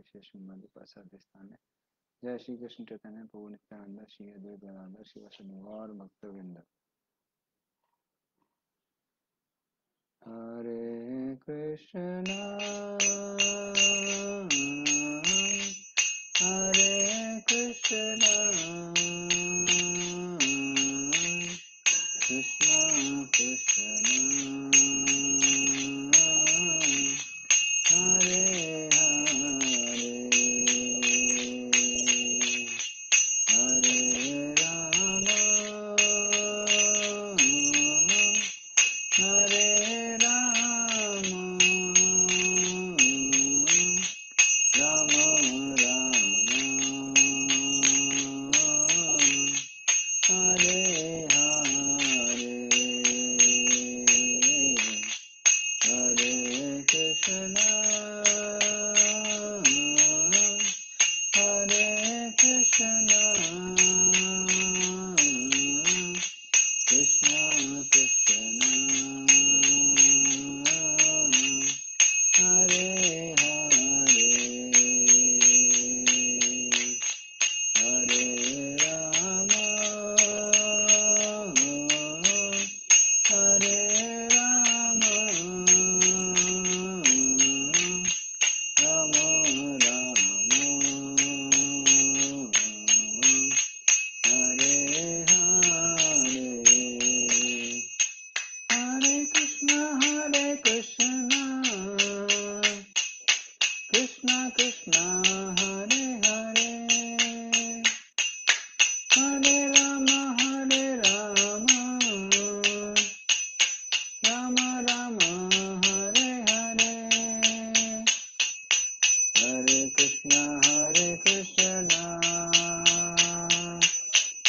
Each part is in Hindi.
विशेष संबंध प्रसाद साध्य स्थान है जय श्री कृष्ण चैतन्य प्रभु नित्यानंद श्री अद्वैत गदाधर श्री वसुदेव और भक्तवृंद हरे कृष्णा हरे Krishna Krishna Krishna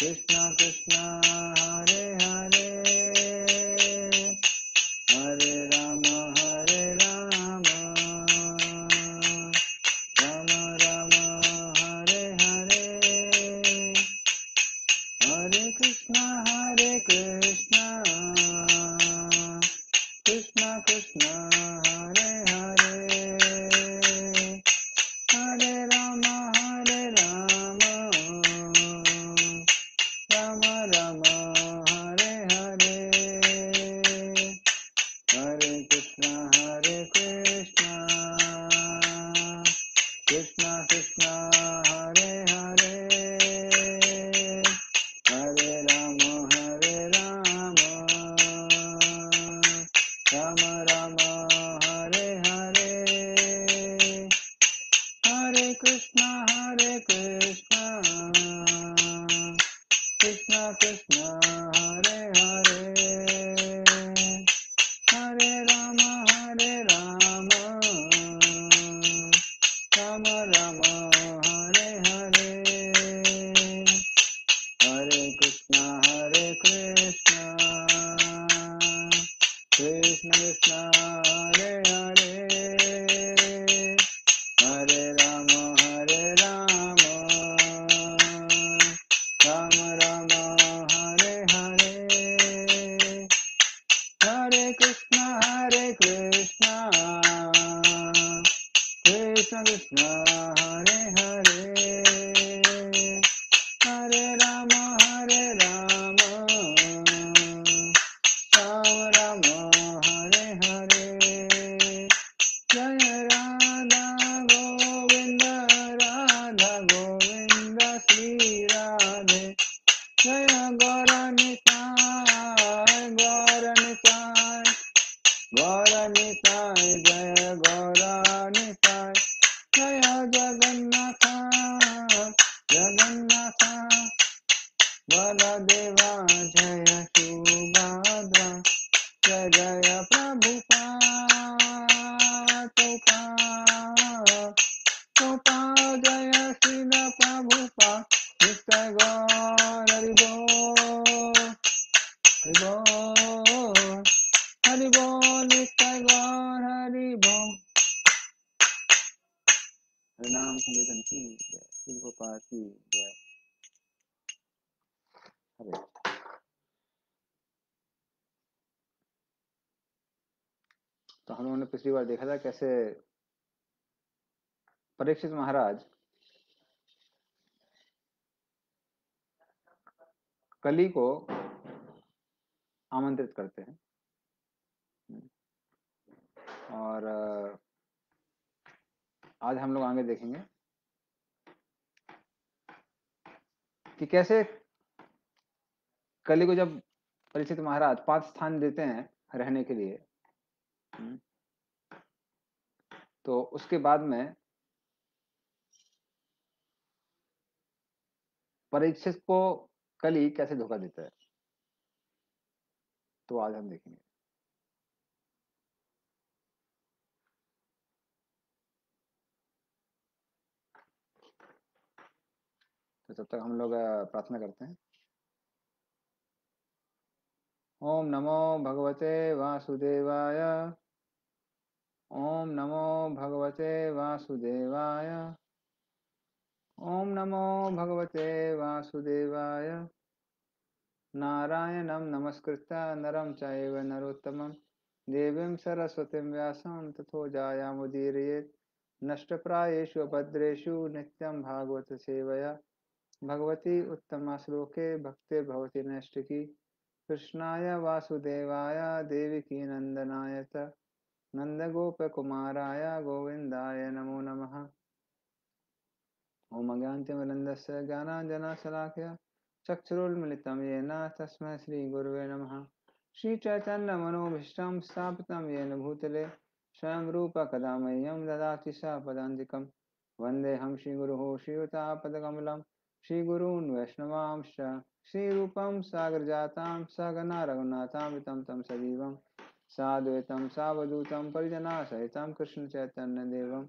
Krishna Krishna Hare Hare time. Parikshit महाराज कली को आमंत्रित करते हैं और आज हम लोग आगे देखेंगे कि कैसे कली को जब परिचित महाराज पांच स्थान देते हैं रहने के लिए हम्म, तो उसके बाद में परीक्षित को कली कैसे धोखा देता है तो आज हम देखेंगे तो तब तक हम लोग प्रार्थना करते हैं ओम नमो भगवते वासुदेवाय ओम नमो भगवते वासुदेवाय ओम नमो भगवते वासुदेवाय नारायणं नमस्कृत्य नरं चैव नरोत्तमं देवीं सरस्वतीं व्यासं तथो जायामुदीरयेत् नष्टप्रायेषु अभद्रेषु नित्यं भागवतसेवया भगवती उत्तमश्लोके भक्ते भवति नैष्टिकी कृष्णाय वासुदेवाय देविकी नन्दनाय च नन्दगोपकुमाराय गोविन्दाय नमो नमः होमज्ञान्तिमलन्दस्य ज्ञानाञ्जनाशलाखय चक्षुरुन्मिलितं येन तस्मै श्रीगुरुवे नमः श्रीचैतन्यमनोभीष्टं स्थापितं येन भूतले स्वयं रूपकदा मह्यं ददा स पदान्तिकं वन्देऽहं श्रीगुरुः श्रीयुतापदकमलं श्रीगुरून् वैष्णवांश्च श्रीरूपं सागरजातां सगना रघुनाथामितं तं सजीवं साद्वैतं सावधूतं परिजनासहितं कृष्णचैतन्यदेवम्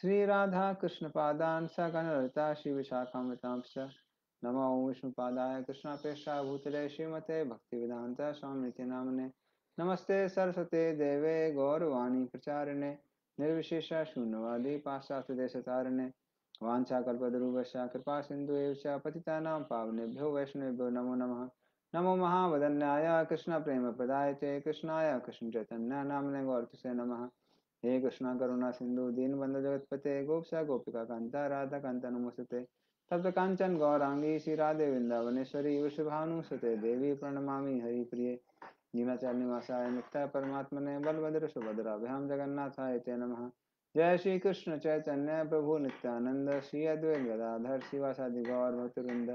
श्रीराधा कृष्णपादान् सकनलता शिवशाखामृतांश्च नमो विष्णुपादाय कृष्णापेक्षा भूतले श्रीमते भक्तिवेदान्त स्वामी नामने नमस्ते सरस्वते देवे गौरवाणी प्रचारिणे निर्विशेष शून्यवादी पाश्चात्य देशतारिणे वाञ्छाकल्पदरूपश्च कृपा सिन्धु एव पतितानां पावनेभ्यो वैष्णवेभ्यो नमो नमः नमो महावदन्याय कृष्णप्रेमप्रदाय ते कृष्णाय चैतन्य नाम्ने गौरतुसे नमः हे कृष्णा करुणा सिंधु दीन बंधु जगतपते गोपसा गोपिका कांता राधा कांता नमोस्तुते तप्त कांचन गौरांगी श्री राधे वृंदावनेश्वरी वृषभानुसुते देवी प्रणमामी हरि प्रिय नीलाचार्य निवासाय नित्य परमात्म ने बलभद्र सुभद्राभ्याम जगन्नाथाय ते नम जय श्री कृष्ण चैतन्य प्रभु नित्यानंद श्री अद्वैत गदाधर शिवासादि गौर भक्तवृंद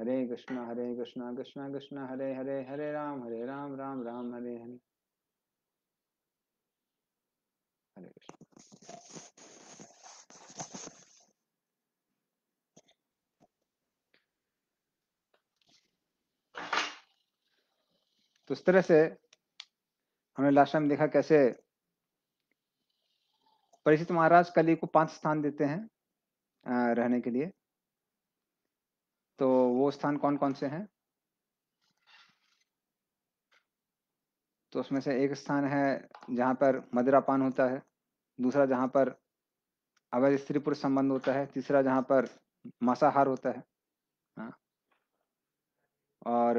हरे कृष्ण हरे कृष्ण कृष्ण कृष्ण हरे हरे हरे राम हरे राम राम राम हरे हरे तो इस तरह से हमने लास्ट टाइम देखा कैसे परिचित महाराज कली को पांच स्थान देते हैं रहने के लिए तो वो स्थान कौन कौन से हैं तो उसमें से एक स्थान है जहां पर पान होता है दूसरा जहाँ पर अवैध स्त्री पुरुष संबंध होता है तीसरा जहाँ पर मांसाहार होता है हाँ। और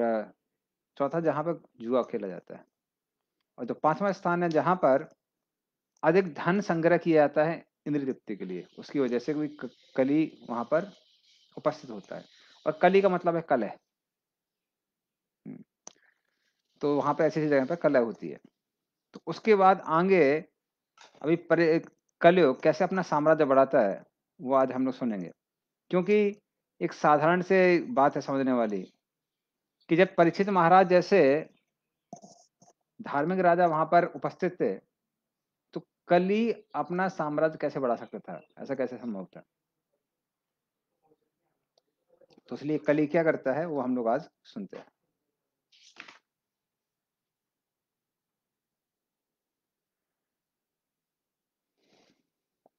चौथा जहाँ पर जुआ खेला जाता है और जो पांचवा स्थान है जहाँ पर अधिक धन संग्रह किया जाता है इंद्र तृप्ति के लिए उसकी वजह से कोई कली वहाँ पर उपस्थित होता है और कली का मतलब है कलह हम्म। तो वहाँ पर ऐसी ऐसी जगह पर कलह होती है तो उसके बाद आगे अभी परे कलयुग कैसे अपना साम्राज्य बढ़ाता है वो आज हम लोग सुनेंगे क्योंकि एक साधारण से बात है समझने वाली कि जब परीक्षित महाराज जैसे धार्मिक राजा वहां पर उपस्थित थे तो कली अपना साम्राज्य कैसे बढ़ा सकता था ऐसा कैसे संभव था तो इसलिए कली क्या करता है वो हम लोग आज सुनते हैं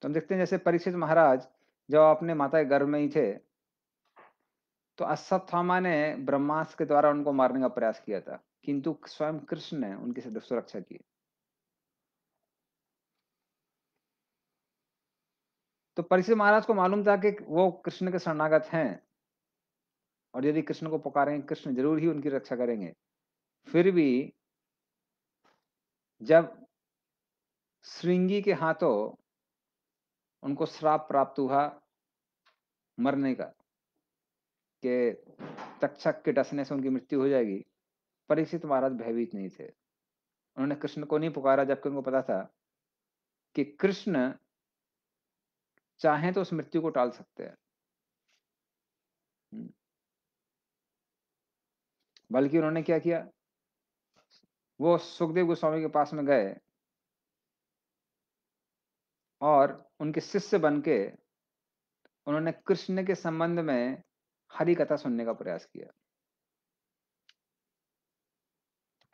तो हम देखते हैं जैसे परीक्षित महाराज जब अपने माता के गर्भ में ही थे तो अश्वत्थामा ने ब्रह्मास्त्र के द्वारा उनको मारने का प्रयास किया था किंतु स्वयं कृष्ण ने उनकी सुरक्षा की तो परिषद महाराज को मालूम था कि वो कृष्ण के शरणागत हैं और यदि कृष्ण को पुकारेंगे कृष्ण जरूर ही उनकी रक्षा करेंगे फिर भी जब श्रृंगी के हाथों उनको श्राप प्राप्त हुआ मरने का के तक्षक के डसने से उनकी मृत्यु हो जाएगी परीक्षित महाराज भयभीत नहीं थे उन्होंने कृष्ण को नहीं पुकारा जबकि उनको पता था कि कृष्ण चाहे तो उस मृत्यु को टाल सकते हैं हम्म। बल्कि उन्होंने क्या किया वो सुखदेव गोस्वामी के पास में गए और उनके शिष्य बन के उन्होंने कृष्ण के संबंध में हरी कथा सुनने का प्रयास किया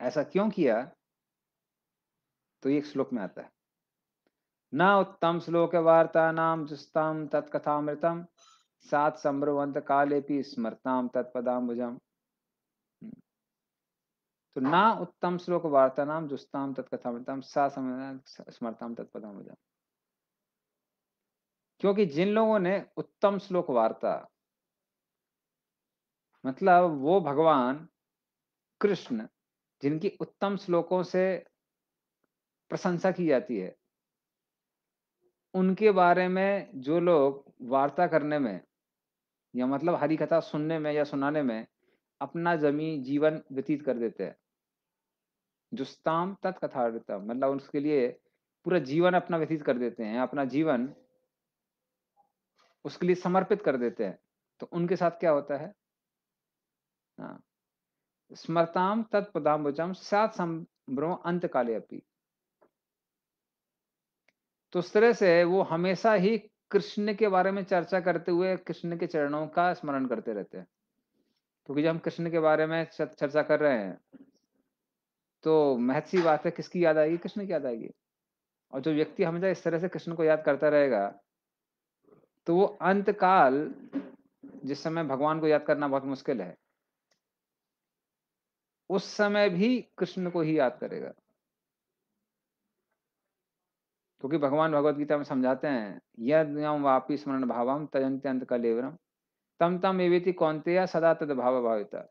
ऐसा क्यों किया तो ये एक श्लोक में आता है न उत्तम श्लोक वार्ता नाम जुस्ताम तत्कथामृतम सात सम्रवंत काले भी स्मृताम तत्पदाम भुजम हम्म। तो ना उत्तम श्लोक वार्ता नाम जुस्ताम तत्कथामृतम सात स्मृताम तत्पदाम भुजम क्योंकि जिन लोगों ने उत्तम श्लोक वार्ता मतलब वो भगवान कृष्ण जिनकी उत्तम श्लोकों से प्रशंसा की जाती है उनके बारे में जो लोग वार्ता करने में या मतलब हरी कथा सुनने में या सुनाने में अपना जमी जीवन व्यतीत कर देते हैं जुस्ताम तत्कथा मतलब उसके लिए पूरा जीवन अपना व्यतीत कर देते हैं अपना जीवन उसके लिए समर्पित कर देते हैं तो उनके साथ क्या होता है हाँ। स्मरताम तत्पदाम्बुजाम सात संभ्रम अंत काले अपी तो उस तरह से वो हमेशा ही कृष्ण के बारे में चर्चा करते हुए कृष्ण के चरणों का स्मरण करते रहते हैं क्योंकि जब हम कृष्ण के बारे में चर्चा कर रहे हैं तो महत बात है किसकी याद आएगी कृष्ण की याद आएगी और जो व्यक्ति हमेशा इस तरह से कृष्ण को याद करता रहेगा तो वो अंतकाल जिस समय भगवान को याद करना बहुत मुश्किल है उस समय भी कृष्ण को ही याद करेगा क्योंकि तो भगवान भगवत गीता में समझाते हैं यम वापी स्मरण भावम तजंत अंत कलेवरम तम तम एवेती कौनते सदा तद भाव भाविता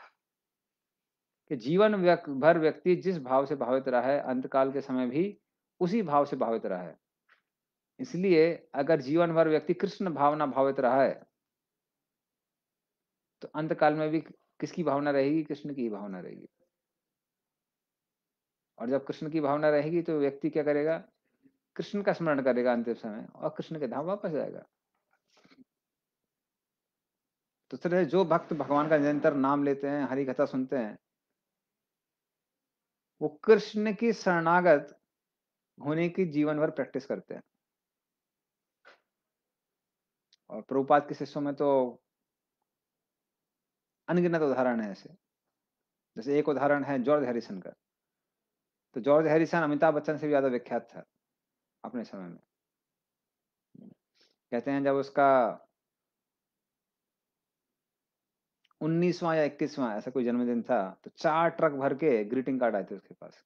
कि जीवन भर व्यक्ति जिस भाव से भावित रहा है अंतकाल के समय भी उसी भाव से भावित रहा है इसलिए अगर जीवन भर व्यक्ति कृष्ण भावना भावित रहा है तो अंत काल में भी किसकी भावना रहेगी कृष्ण की भावना रहेगी और जब कृष्ण की भावना रहेगी तो व्यक्ति क्या करेगा कृष्ण का स्मरण करेगा अंतिम समय और कृष्ण के धाम वापस जाएगा तो तरह जो भक्त भगवान का निरंतर नाम लेते हैं हरि कथा सुनते हैं वो कृष्ण की शरणागत होने की जीवन भर प्रैक्टिस करते हैं और प्रभुपाद के शिष्यों में तो अनगिनत उदाहरण है ऐसे जैसे एक उदाहरण है जॉर्ज हैरिसन का तो जॉर्ज हैरिसन अमिताभ बच्चन से भी ज्यादा विख्यात था अपने समय में कहते हैं जब उसका उन्नीसवा या इक्कीसवा ऐसा कोई जन्मदिन था तो चार ट्रक भर के ग्रीटिंग कार्ड आए थे उसके पास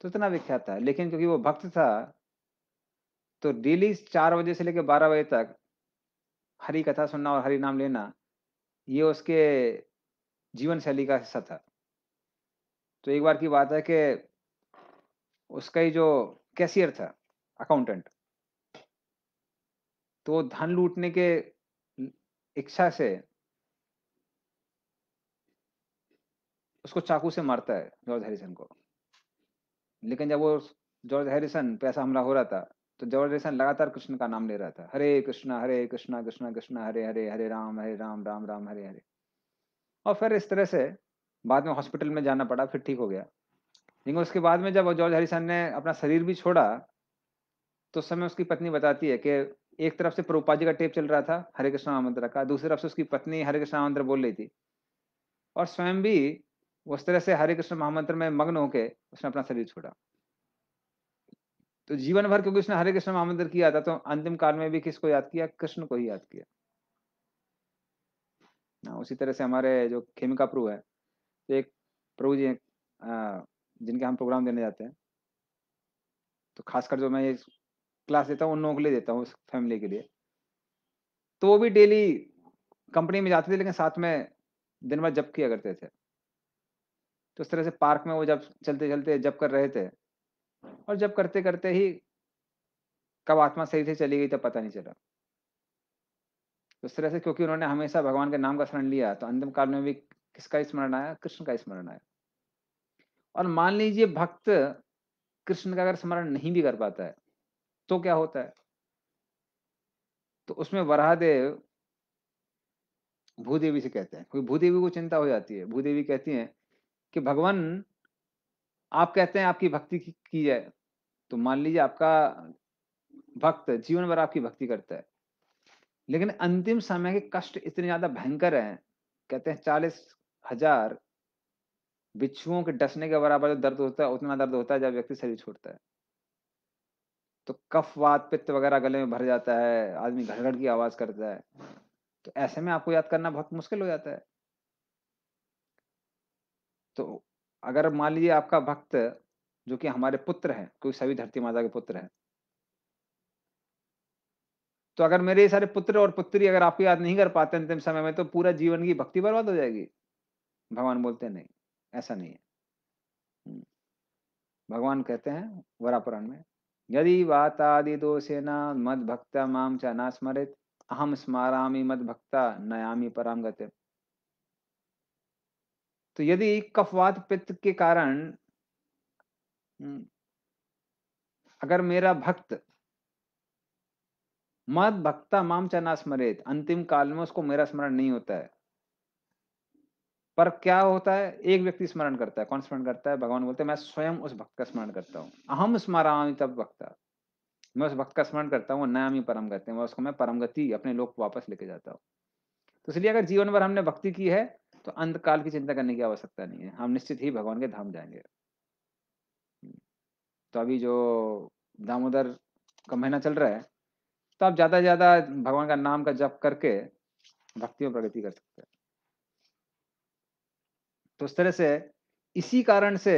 तो इतना विख्यात था लेकिन क्योंकि वो भक्त था तो डेली चार बजे से लेकर बारह बजे तक हरी कथा सुनना और हरी नाम लेना ये उसके जीवन शैली का हिस्सा था तो एक बार की बात है कि उसका ही जो कैशियर था अकाउंटेंट तो वो धन लूटने के इच्छा से उसको चाकू से मारता है जॉर्ज हैरिसन को लेकिन जब वो जॉर्ज हैरिसन पैसा हमला हो रहा था तो जबरदस्त लगातार कृष्ण का नाम ले रहा था हरे कृष्णा हरे कृष्णा कृष्णा कृष्णा हरे हरे हरे राम हरे राम राम राम हरे हरे और फिर इस तरह से बाद में हॉस्पिटल में जाना पड़ा फिर ठीक हो गया लेकिन उसके बाद में जब जॉर्ज हरिसन ने अपना शरीर भी छोड़ा तो उस समय उसकी पत्नी बताती है कि एक तरफ से प्रोपा जी का टेप चल रहा था हरे कृष्ण मंत्र का दूसरी तरफ से उसकी पत्नी हरे कृष्ण मंत्र बोल रही थी और स्वयं भी उस तरह से हरे कृष्ण महामंत्र में मग्न होकर उसने अपना शरीर छोड़ा तो जीवन भर क्योंकि उसने हरे कृष्ण महामंत्र किया था तो अंतिम काल में भी किसको याद किया कृष्ण को ही याद किया ना हाँ, उसी तरह से हमारे जो खेमिका प्रभु है तो एक प्रभु जी जिनके हम प्रोग्राम देने जाते हैं तो खासकर जो मैं ये क्लास देता हूँ उन लोगों के लिए देता हूँ उस फैमिली के लिए तो वो भी डेली कंपनी में जाते थे लेकिन साथ में दिन भर जप किया करते थे तो उस तरह से पार्क में वो जब चलते चलते जप कर रहे थे और जब करते करते ही कब आत्मा सही से चली गई तब पता नहीं चला उस तरह से क्योंकि उन्होंने हमेशा भगवान के नाम का स्मरण लिया तो अंतिम काल में भी किसका स्मरण आया कृष्ण का स्मरण आया और मान लीजिए भक्त कृष्ण का अगर स्मरण नहीं भी कर पाता है तो क्या होता है तो उसमें वराहदेव भूदेवी से कहते हैं क्योंकि भूदेवी को चिंता हो जाती है भूदेवी कहती हैं कि भगवान आप कहते हैं आपकी भक्ति की, है जाए तो मान लीजिए आपका भक्त जीवन भर आपकी भक्ति करता है लेकिन अंतिम समय के कष्ट इतने ज्यादा भयंकर हैं कहते हैं चालीस हजार बिच्छुओं के डसने के बराबर जो दर्द होता है उतना दर्द होता है जब व्यक्ति शरीर छोड़ता है तो कफ वात पित्त वगैरह गले में भर जाता है आदमी घड़घड़ की आवाज करता है तो ऐसे में आपको याद करना बहुत मुश्किल हो जाता है तो अगर मान लीजिए आपका भक्त जो कि हमारे पुत्र हैं क्योंकि सभी धरती माता के पुत्र हैं तो अगर मेरे ये सारे पुत्र और पुत्री अगर आपको याद नहीं कर पाते अंतिम समय में तो पूरा जीवन की भक्ति बर्बाद हो जाएगी भगवान बोलते नहीं ऐसा नहीं है हम्म। भगवान कहते हैं वरापुराण में यदि वातादि दोषेना मद भक्त माम च स्मरित अहम स्मारामी मद भक्ता नयामी पराम तो यदि कफवात पित्त के कारण हम्म, अगर मेरा भक्त मत भक्ता माम चना स्मरित अंतिम काल में उसको मेरा स्मरण नहीं होता है पर क्या होता है एक व्यक्ति स्मरण करता है कौन स्मरण करता है भगवान बोलते हैं मैं स्वयं उस भक्त का स्मरण करता हूँ अहम स्मरामी तब भक्ता मैं उस भक्त का स्मरण करता हूँ नयामी परम करते हैं मैं उसको मैं परम गति अपने लोग वापस लेके जाता हूँ तो इसलिए अगर जीवन भर हमने भक्ति की है तो अंतकाल की चिंता करने की आवश्यकता नहीं है हम निश्चित ही भगवान के धाम जाएंगे हम्म। तो अभी जो दामोदर का महीना चल रहा है तो आप ज़्यादा से ज़्यादा भगवान का नाम का जप करके भक्ति में प्रगति कर सकते हैं तो उस तरह से इसी कारण से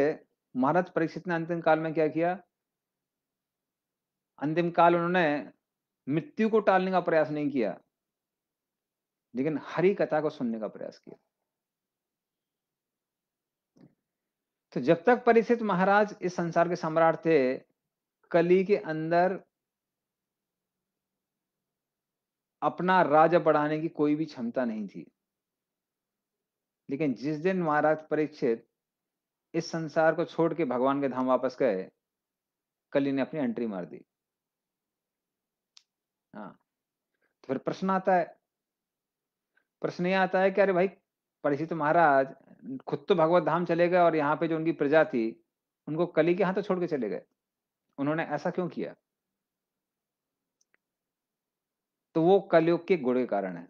महाराज परीक्षित ने अंतिम काल में क्या किया अंतिम काल उन्होंने मृत्यु को टालने का प्रयास नहीं किया लेकिन हरी कथा को सुनने का प्रयास किया तो जब तक परिचित महाराज इस संसार के सम्राट थे कली के अंदर अपना राज बढ़ाने की कोई भी क्षमता नहीं थी लेकिन जिस दिन महाराज परीक्षित इस संसार को छोड़ के भगवान के धाम वापस गए कली ने अपनी एंट्री मार दी हाँ तो फिर प्रश्न आता है प्रश्न ये आता है कि अरे भाई परिचित महाराज खुद तो भगवत धाम चले गए और यहाँ पे जो उनकी प्रजा थी उनको कली के हाथ तो छोड़ के चले गए उन्होंने ऐसा क्यों किया तो वो कलयुग के गुण के कारण है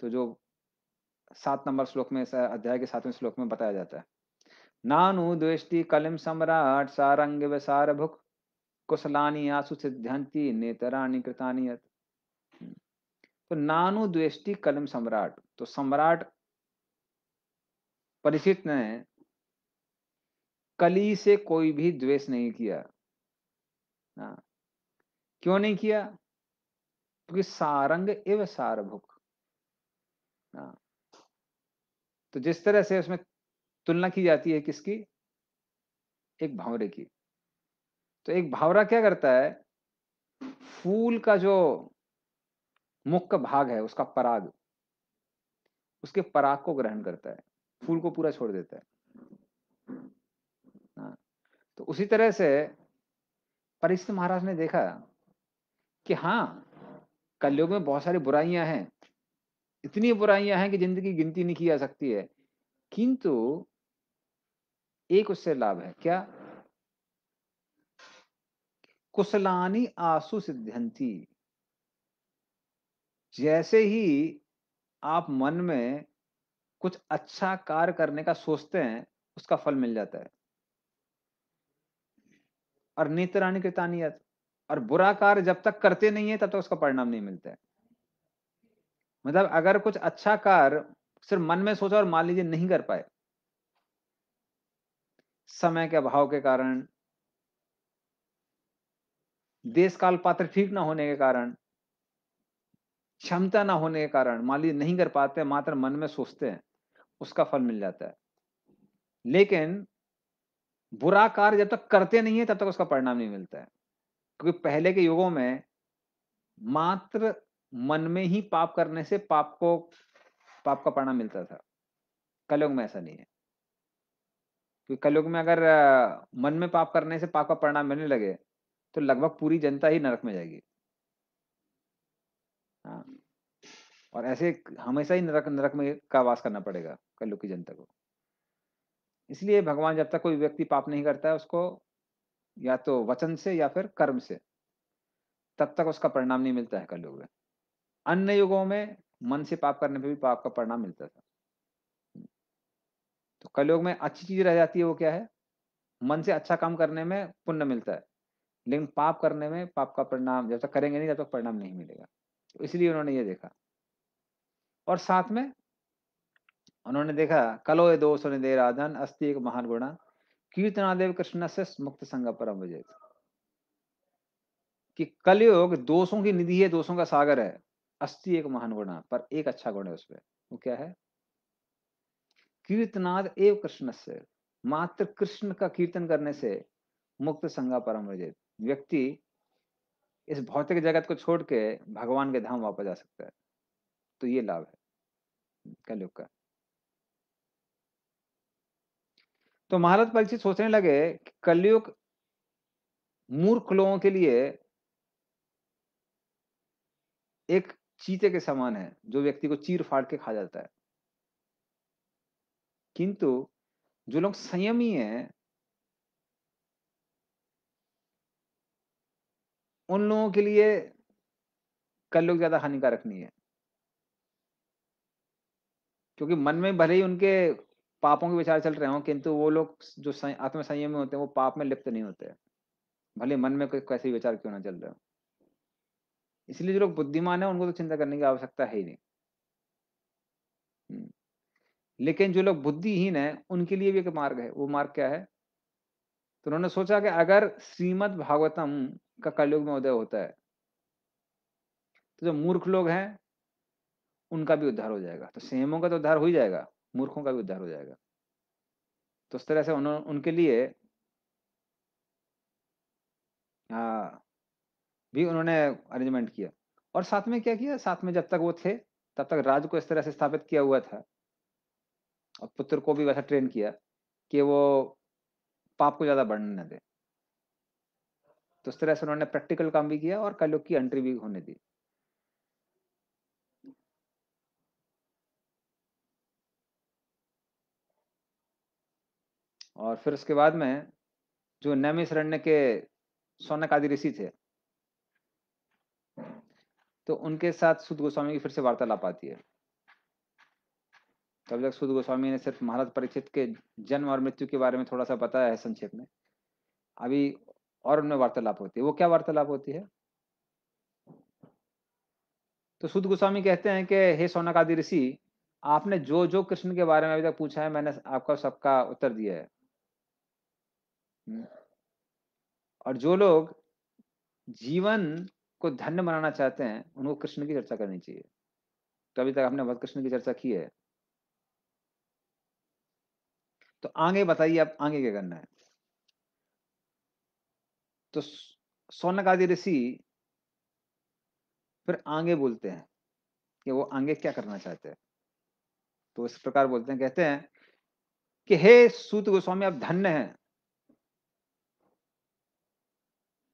तो जो सात नंबर श्लोक में अध्याय के सातवें श्लोक में बताया जाता है नानु द्वेष्टि कलिम सम्राट सारंग वसार भुक कुशलानी आसु सिद्धांति नेतराणी कृतानी हम्म। तो नानु द्वेष्टि कलम सम्राट तो सम्राट परिचित ने कली से कोई भी द्वेष नहीं किया ना हाँ। क्यों नहीं किया क्योंकि सारंग एवं सारभुक हाँ। तो जिस तरह से उसमें तुलना की जाती है किसकी एक भावरे की तो एक भावरा क्या करता है फूल का जो मुख्य भाग है उसका पराग उसके पराग को ग्रहण करता है फूल को पूरा छोड़ देता है हाँ, तो उसी तरह से परिस्थित महाराज ने देखा कि हाँ कलयुग में बहुत सारी बुराइयां हैं इतनी बुराइयां हैं कि जिंदगी गिनती नहीं की जा सकती है किंतु एक उससे लाभ है क्या कुशलानी आंसू सिद्धंती जैसे ही आप मन में कुछ अच्छा कार्य करने का सोचते हैं उसका फल मिल जाता है और नेत्राणी कृतानियत और बुरा कार्य जब तक करते नहीं है तब तक तो उसका परिणाम नहीं मिलता है मतलब अगर कुछ अच्छा कार्य सिर्फ मन में सोचा और मान लीजिए नहीं कर पाए समय के अभाव के कारण देश काल पात्र ठीक ना होने के कारण क्षमता ना होने के कारण मान लीजिए नहीं कर पाते मात्र मन में सोचते हैं उसका फल मिल जाता है लेकिन बुरा कार्य जब तक करते नहीं है तब तक उसका परिणाम नहीं मिलता है क्योंकि पहले के युगों में मात्र मन में ही पाप करने से पाप को पाप का परिणाम मिलता था कलयुग में ऐसा नहीं है क्योंकि कलयुग में अगर मन में पाप करने से पाप का परिणाम मिलने लगे तो लगभग पूरी जनता ही नरक में जाएगी हाँ और ऐसे हमेशा ही नरक नरक में का वास करना पड़ेगा कल की जनता को इसलिए भगवान जब तक कोई व्यक्ति पाप नहीं करता है उसको या तो वचन से या फिर कर्म से तब तक उसका परिणाम नहीं मिलता है कलयुग में अन्य युगों में मन से पाप करने पर भी पाप का परिणाम मिलता था तो कलयुग में अच्छी चीज रह जाती है वो क्या है मन से अच्छा काम करने में पुण्य मिलता है लेकिन पाप करने में पाप का परिणाम जब तक करेंगे नहीं तब तक परिणाम नहीं मिलेगा तो इसलिए उन्होंने ये देखा और साथ में उन्होंने देखा कलो ये दोष दे राधन अस्थि एक महान गुणा कीर्तनादेव कृष्ण से मुक्त संग परम विजय कि कलयोग दोषों की निधि है दोषों का सागर है अस्थि एक महान गुणा पर एक अच्छा गुण है उसमें वो क्या है कीर्तनाद एव कृष्ण से मात्र कृष्ण का कीर्तन करने से मुक्त संगा परम विजय व्यक्ति इस भौतिक जगत को छोड़ के भगवान के धाम वापस जा सकता है तो ये लाभ है कलयुग का तो महारत परीक्षित सोचने लगे कि कलयुग मूर्ख लोगों के लिए एक चीते के समान है जो व्यक्ति को चीर फाड़ के खा जाता है किंतु जो लोग संयमी हैं उन लोगों के लिए कलयुग ज्यादा हानिकारक नहीं है क्योंकि मन में भले ही उनके पापों के विचार चल रहे हों किंतु वो लोग जो आत्म संयम में होते हैं वो पाप में लिप्त नहीं होते भले मन में कोई कैसे विचार क्यों ना चल रहे हो इसलिए जो लोग बुद्धिमान है उनको तो चिंता करने की आवश्यकता है ही नहीं हम्म। लेकिन जो लोग बुद्धिहीन है उनके लिए भी एक मार्ग है वो मार्ग क्या है तो उन्होंने सोचा कि अगर श्रीमद भागवतम का कलयुग में उदय होता है तो जो मूर्ख लोग हैं उनका भी उद्धार हो जाएगा तो सेमों का तो उद्धार हो ही जाएगा मूर्खों का भी उद्धार हो जाएगा तो उस तरह से उन्होंने उनके लिए आ, हाँ, भी उन्होंने अरेंजमेंट किया और साथ में क्या किया साथ में जब तक वो थे तब तक राज को इस तरह से स्थापित किया हुआ था और पुत्र को भी वैसा ट्रेन किया कि वो पाप को ज्यादा बढ़ने न दे तो उस तरह से उन्होंने प्रैक्टिकल काम भी किया और कलयुग की एंट्री भी होने दी और फिर उसके बाद में जो नैमिशरण्य के सोनक आदि ऋषि थे तो उनके साथ सुध गोस्वामी की फिर से वार्तालाप आती है तब तक सुध गोस्वामी ने सिर्फ महाराज परीक्षित के जन्म और मृत्यु के बारे में थोड़ा सा बताया है संक्षेप में अभी और उनमें वार्तालाप होती है वो क्या वार्तालाप होती है तो सुध गोस्वामी कहते हैं कि हे सोनक आदि ऋषि आपने जो जो कृष्ण के बारे में अभी तक पूछा है मैंने आपका सबका उत्तर दिया है हम्म। और जो लोग जीवन को धन्य बनाना चाहते हैं उनको कृष्ण की चर्चा करनी चाहिए तो अभी तक हमने बहुत कृष्ण की चर्चा की है तो आगे बताइए आप आगे क्या करना है तो सोनक आदि ऋषि फिर आगे बोलते हैं कि वो आगे क्या करना चाहते हैं तो इस प्रकार बोलते हैं कहते हैं कि हे सूत गोस्वामी आप धन्य हैं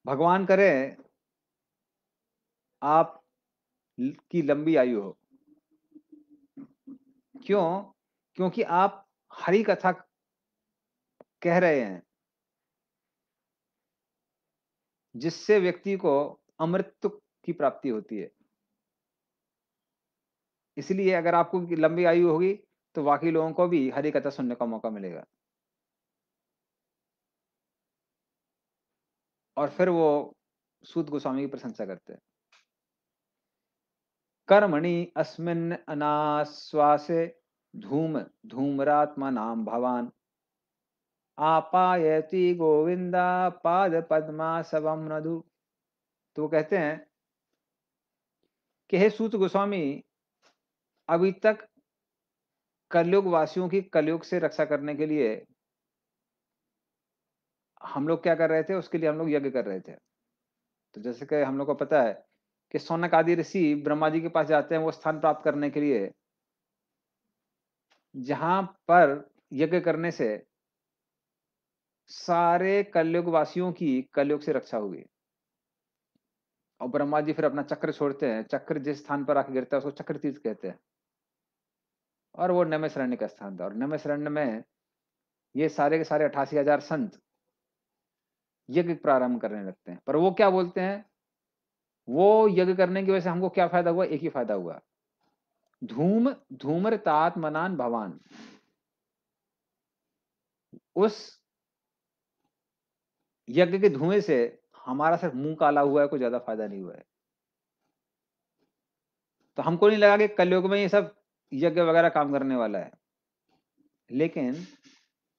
भगवान करे आप की लंबी आयु हो क्यों क्योंकि आप हरी कथा कह रहे हैं जिससे व्यक्ति को अमृत की प्राप्ति होती है इसलिए अगर आपको लंबी आयु होगी तो बाकी लोगों को भी हरी कथा सुनने का मौका मिलेगा और फिर वो सूद गोस्वामी की प्रशंसा करते हैं कर्मणि अस्मिन अनाश्वासे धूम धूमरात्मा नाम भवान आपायति गोविंदा पाद पद्मा सवम नधु तो वो कहते हैं कि हे सूत गोस्वामी अभी तक कलयुग वासियों की कलयुग से रक्षा करने के लिए हम लोग क्या कर रहे थे उसके लिए हम लोग यज्ञ कर रहे थे तो जैसे कि हम लोग को पता है कि सोनक आदि ऋषि ब्रह्मा जी के पास जाते हैं वो स्थान प्राप्त करने के लिए जहां पर यज्ञ करने से सारे कलयुग वासियों की कलयुग से रक्षा हुई और ब्रह्मा जी फिर अपना चक्र छोड़ते हैं चक्र जिस स्थान पर आके गिरता है उसको चक्र तीर्थ कहते हैं और वो नमस्रण्य का स्थान था और नमस्रण्य में ये सारे के सारे अठासी हजार संत यज्ञ प्रारंभ करने लगते हैं पर वो क्या बोलते हैं वो यज्ञ करने की वजह से हमको क्या फायदा हुआ एक ही फायदा हुआ धूम धूमर मनान भवान उस यज्ञ के धुएं से हमारा सिर्फ मुंह काला हुआ है कोई ज्यादा फायदा नहीं हुआ है तो हमको नहीं लगा कि कलयुग में ये सब यज्ञ वगैरह काम करने वाला है लेकिन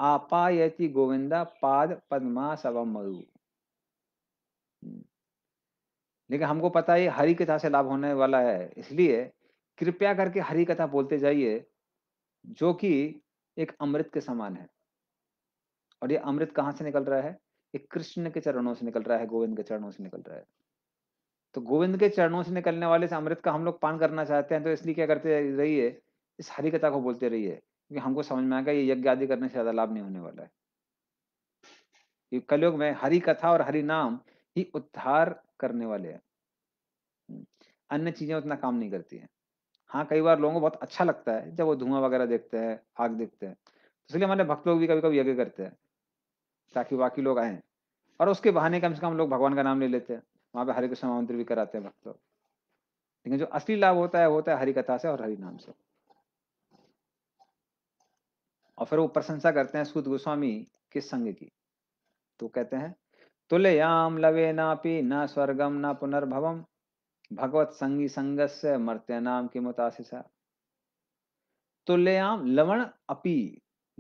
आपायति गोविंदा पाद पदमा मरु हम्म। लेकिन हमको पता है हरि कथा से लाभ होने वाला है इसलिए कृपया करके हरि कथा बोलते जाइए जो कि एक अमृत के समान है और ये अमृत कहाँ से निकल रहा है ये कृष्ण के चरणों से निकल रहा है गोविंद के चरणों से निकल रहा है तो गोविंद के चरणों से निकलने वाले से अमृत का हम लोग पान करना चाहते हैं तो इसलिए क्या करते रहिए इस हरिकथा कथा को बोलते रहिए क्योंकि हमको समझ में आएगा ये यज्ञ आदि करने से ज्यादा लाभ नहीं होने वाला है ये कलयुग में हरि कथा और हरि नाम ही उद्धार करने वाले हैं हम्म, अन्य चीजें उतना काम नहीं करती हैं हाँ कई बार लोगों को बहुत अच्छा लगता है जब वो धुआं वगैरह देखते हैं आग देखते हैं तो इसलिए हमारे भक्त लोग भी कभी कभी यज्ञ करते हैं ताकि बाकी लोग आए और उसके बहाने कम से कम लोग भगवान का नाम ले लेते हैं वहां पे हरे कृष्ण मंत्र भी कराते हैं भक्त लोग लेकिन जो असली लाभ होता है वो होता है हरि कथा से और हरि नाम से और फिर वो प्रशंसा करते हैं सूद गोस्वामी के संग की तो कहते हैं तुलयाम लवे नापी न स्वर्गम न पुनर्भवम भगवत संगी संगस मर्त्य नाम की मुताशिषा तुल्याम लवण अपी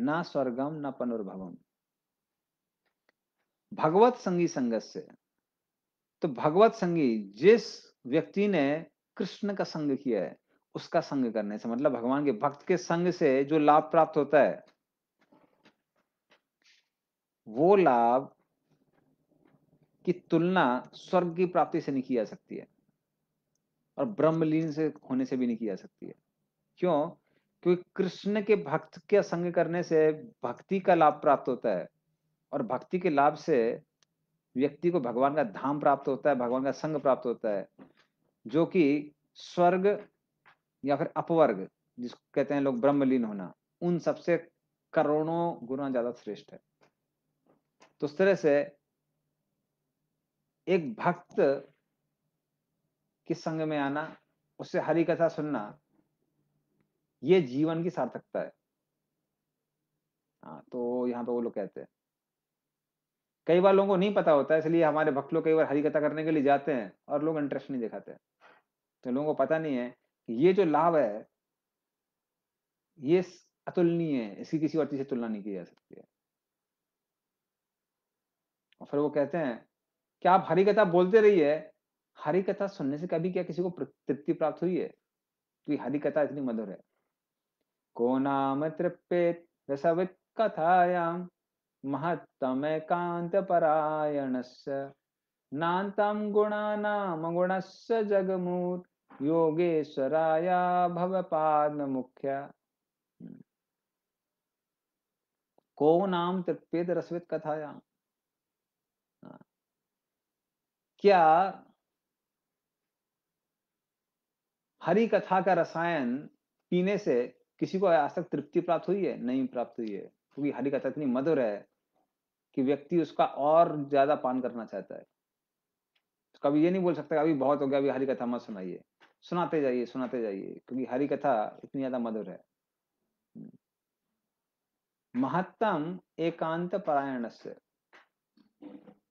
न स्वर्गम न पुनर्भवम भगवत संगी संगस से तो भगवत संगी जिस व्यक्ति ने कृष्ण का संग किया है उसका संग करने से मतलब भगवान के भक्त के संग से जो लाभ प्राप्त होता है वो लाभ की तुलना स्वर्ग की प्राप्ति से नहीं की जा सकती है और ब्रह्मलीन से होने से भी नहीं की जा सकती है क्यों क्योंकि कृष्ण के भक्त के संग करने से भक्ति का लाभ प्राप्त होता है और भक्ति के लाभ से व्यक्ति को भगवान का धाम प्राप्त होता है भगवान का संग प्राप्त होता है जो कि स्वर्ग या फिर अपवर्ग जिसको कहते हैं लोग ब्रह्मलीन होना उन सबसे करोड़ों गुना ज्यादा श्रेष्ठ है तो उस तरह से एक भक्त के संग में आना उससे हरि कथा सुनना ये जीवन की सार्थकता है हाँ तो यहाँ पे वो लोग कहते हैं कई बार लोगों को नहीं पता होता है इसलिए हमारे भक्त लोग कई बार हरी कथा करने के लिए जाते हैं और लोग इंटरेस्ट नहीं दिखाते तो लोगों को पता नहीं है ये जो लाभ है ये अतुलनीय है इसकी किसी और चीज से तुलना नहीं की जा सकती है और फिर वो कहते हैं क्या आप हरी कथा बोलते रहिए हरी कथा सुनने से कभी क्या किसी को तृप्ति प्राप्त हुई है क्योंकि तो हरी कथा इतनी मधुर है को नाम तृप्त रसवित कथायाम महत्तम कांत परायणस्य गुणा नाम गुणस्य जगमूर्त योगेश्वराया भवपाद मुख्या को नाम तृप्येद रसवित कथाया क्या हरी कथा का रसायन पीने से किसी को आज तक तृप्ति प्राप्त हुई है नहीं प्राप्त हुई है क्योंकि हरी कथा इतनी मधुर है कि व्यक्ति उसका और ज्यादा पान करना चाहता है कभी ये नहीं बोल सकता अभी बहुत हो गया अभी हरी कथा मत सुनाइए सुनाते जाइए सुनाते जाइए क्योंकि हरी कथा इतनी ज्यादा मधुर है महत्तम एकांत परायण से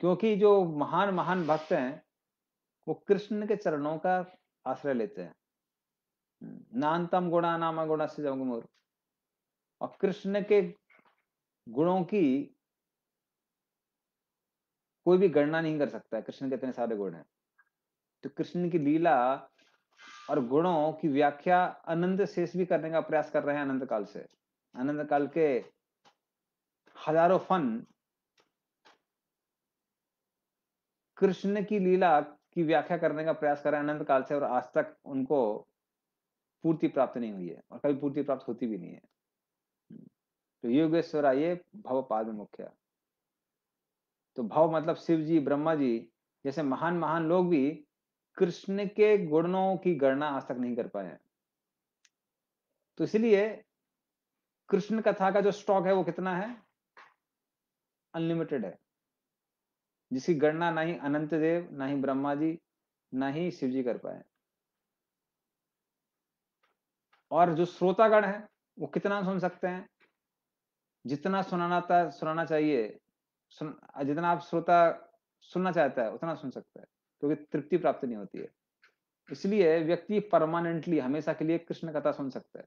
क्योंकि जो महान महान भक्त हैं वो कृष्ण के चरणों का आश्रय लेते हैं नानतम गुणा नामा गुणा से जंगमोर और कृष्ण के गुणों की कोई भी गणना नहीं कर सकता कृष्ण के इतने सारे गुण हैं तो कृष्ण की लीला और गुणों की व्याख्या अनंत शेष भी करने का प्रयास कर रहे हैं अनंत काल से अनंत काल के हजारों फन कृष्ण की लीला की व्याख्या करने का प्रयास कर रहे हैं अनंत काल से और आज तक उनको पूर्ति प्राप्त नहीं हुई है और कभी पूर्ति प्राप्त होती भी नहीं है तो योगेश्वर आइए भव पाद मुख्य तो भव मतलब शिव जी ब्रह्मा जी जैसे महान महान लोग भी कृष्ण के गुणों की गणना आज तक नहीं कर पाए हैं तो इसलिए कृष्ण कथा का जो स्टॉक है वो कितना है अनलिमिटेड है जिसकी गणना ना ही अनंत देव ना ही ब्रह्मा जी ना ही शिव जी कर पाए और जो श्रोतागण है वो कितना सुन सकते हैं जितना सुनाना था सुनाना चाहिए सुन, जितना आप श्रोता सुनना चाहता है उतना सुन सकता है क्योंकि तृप्ति प्राप्त नहीं होती है इसलिए व्यक्ति परमानेंटली हमेशा के लिए कृष्ण कथा सुन सकता है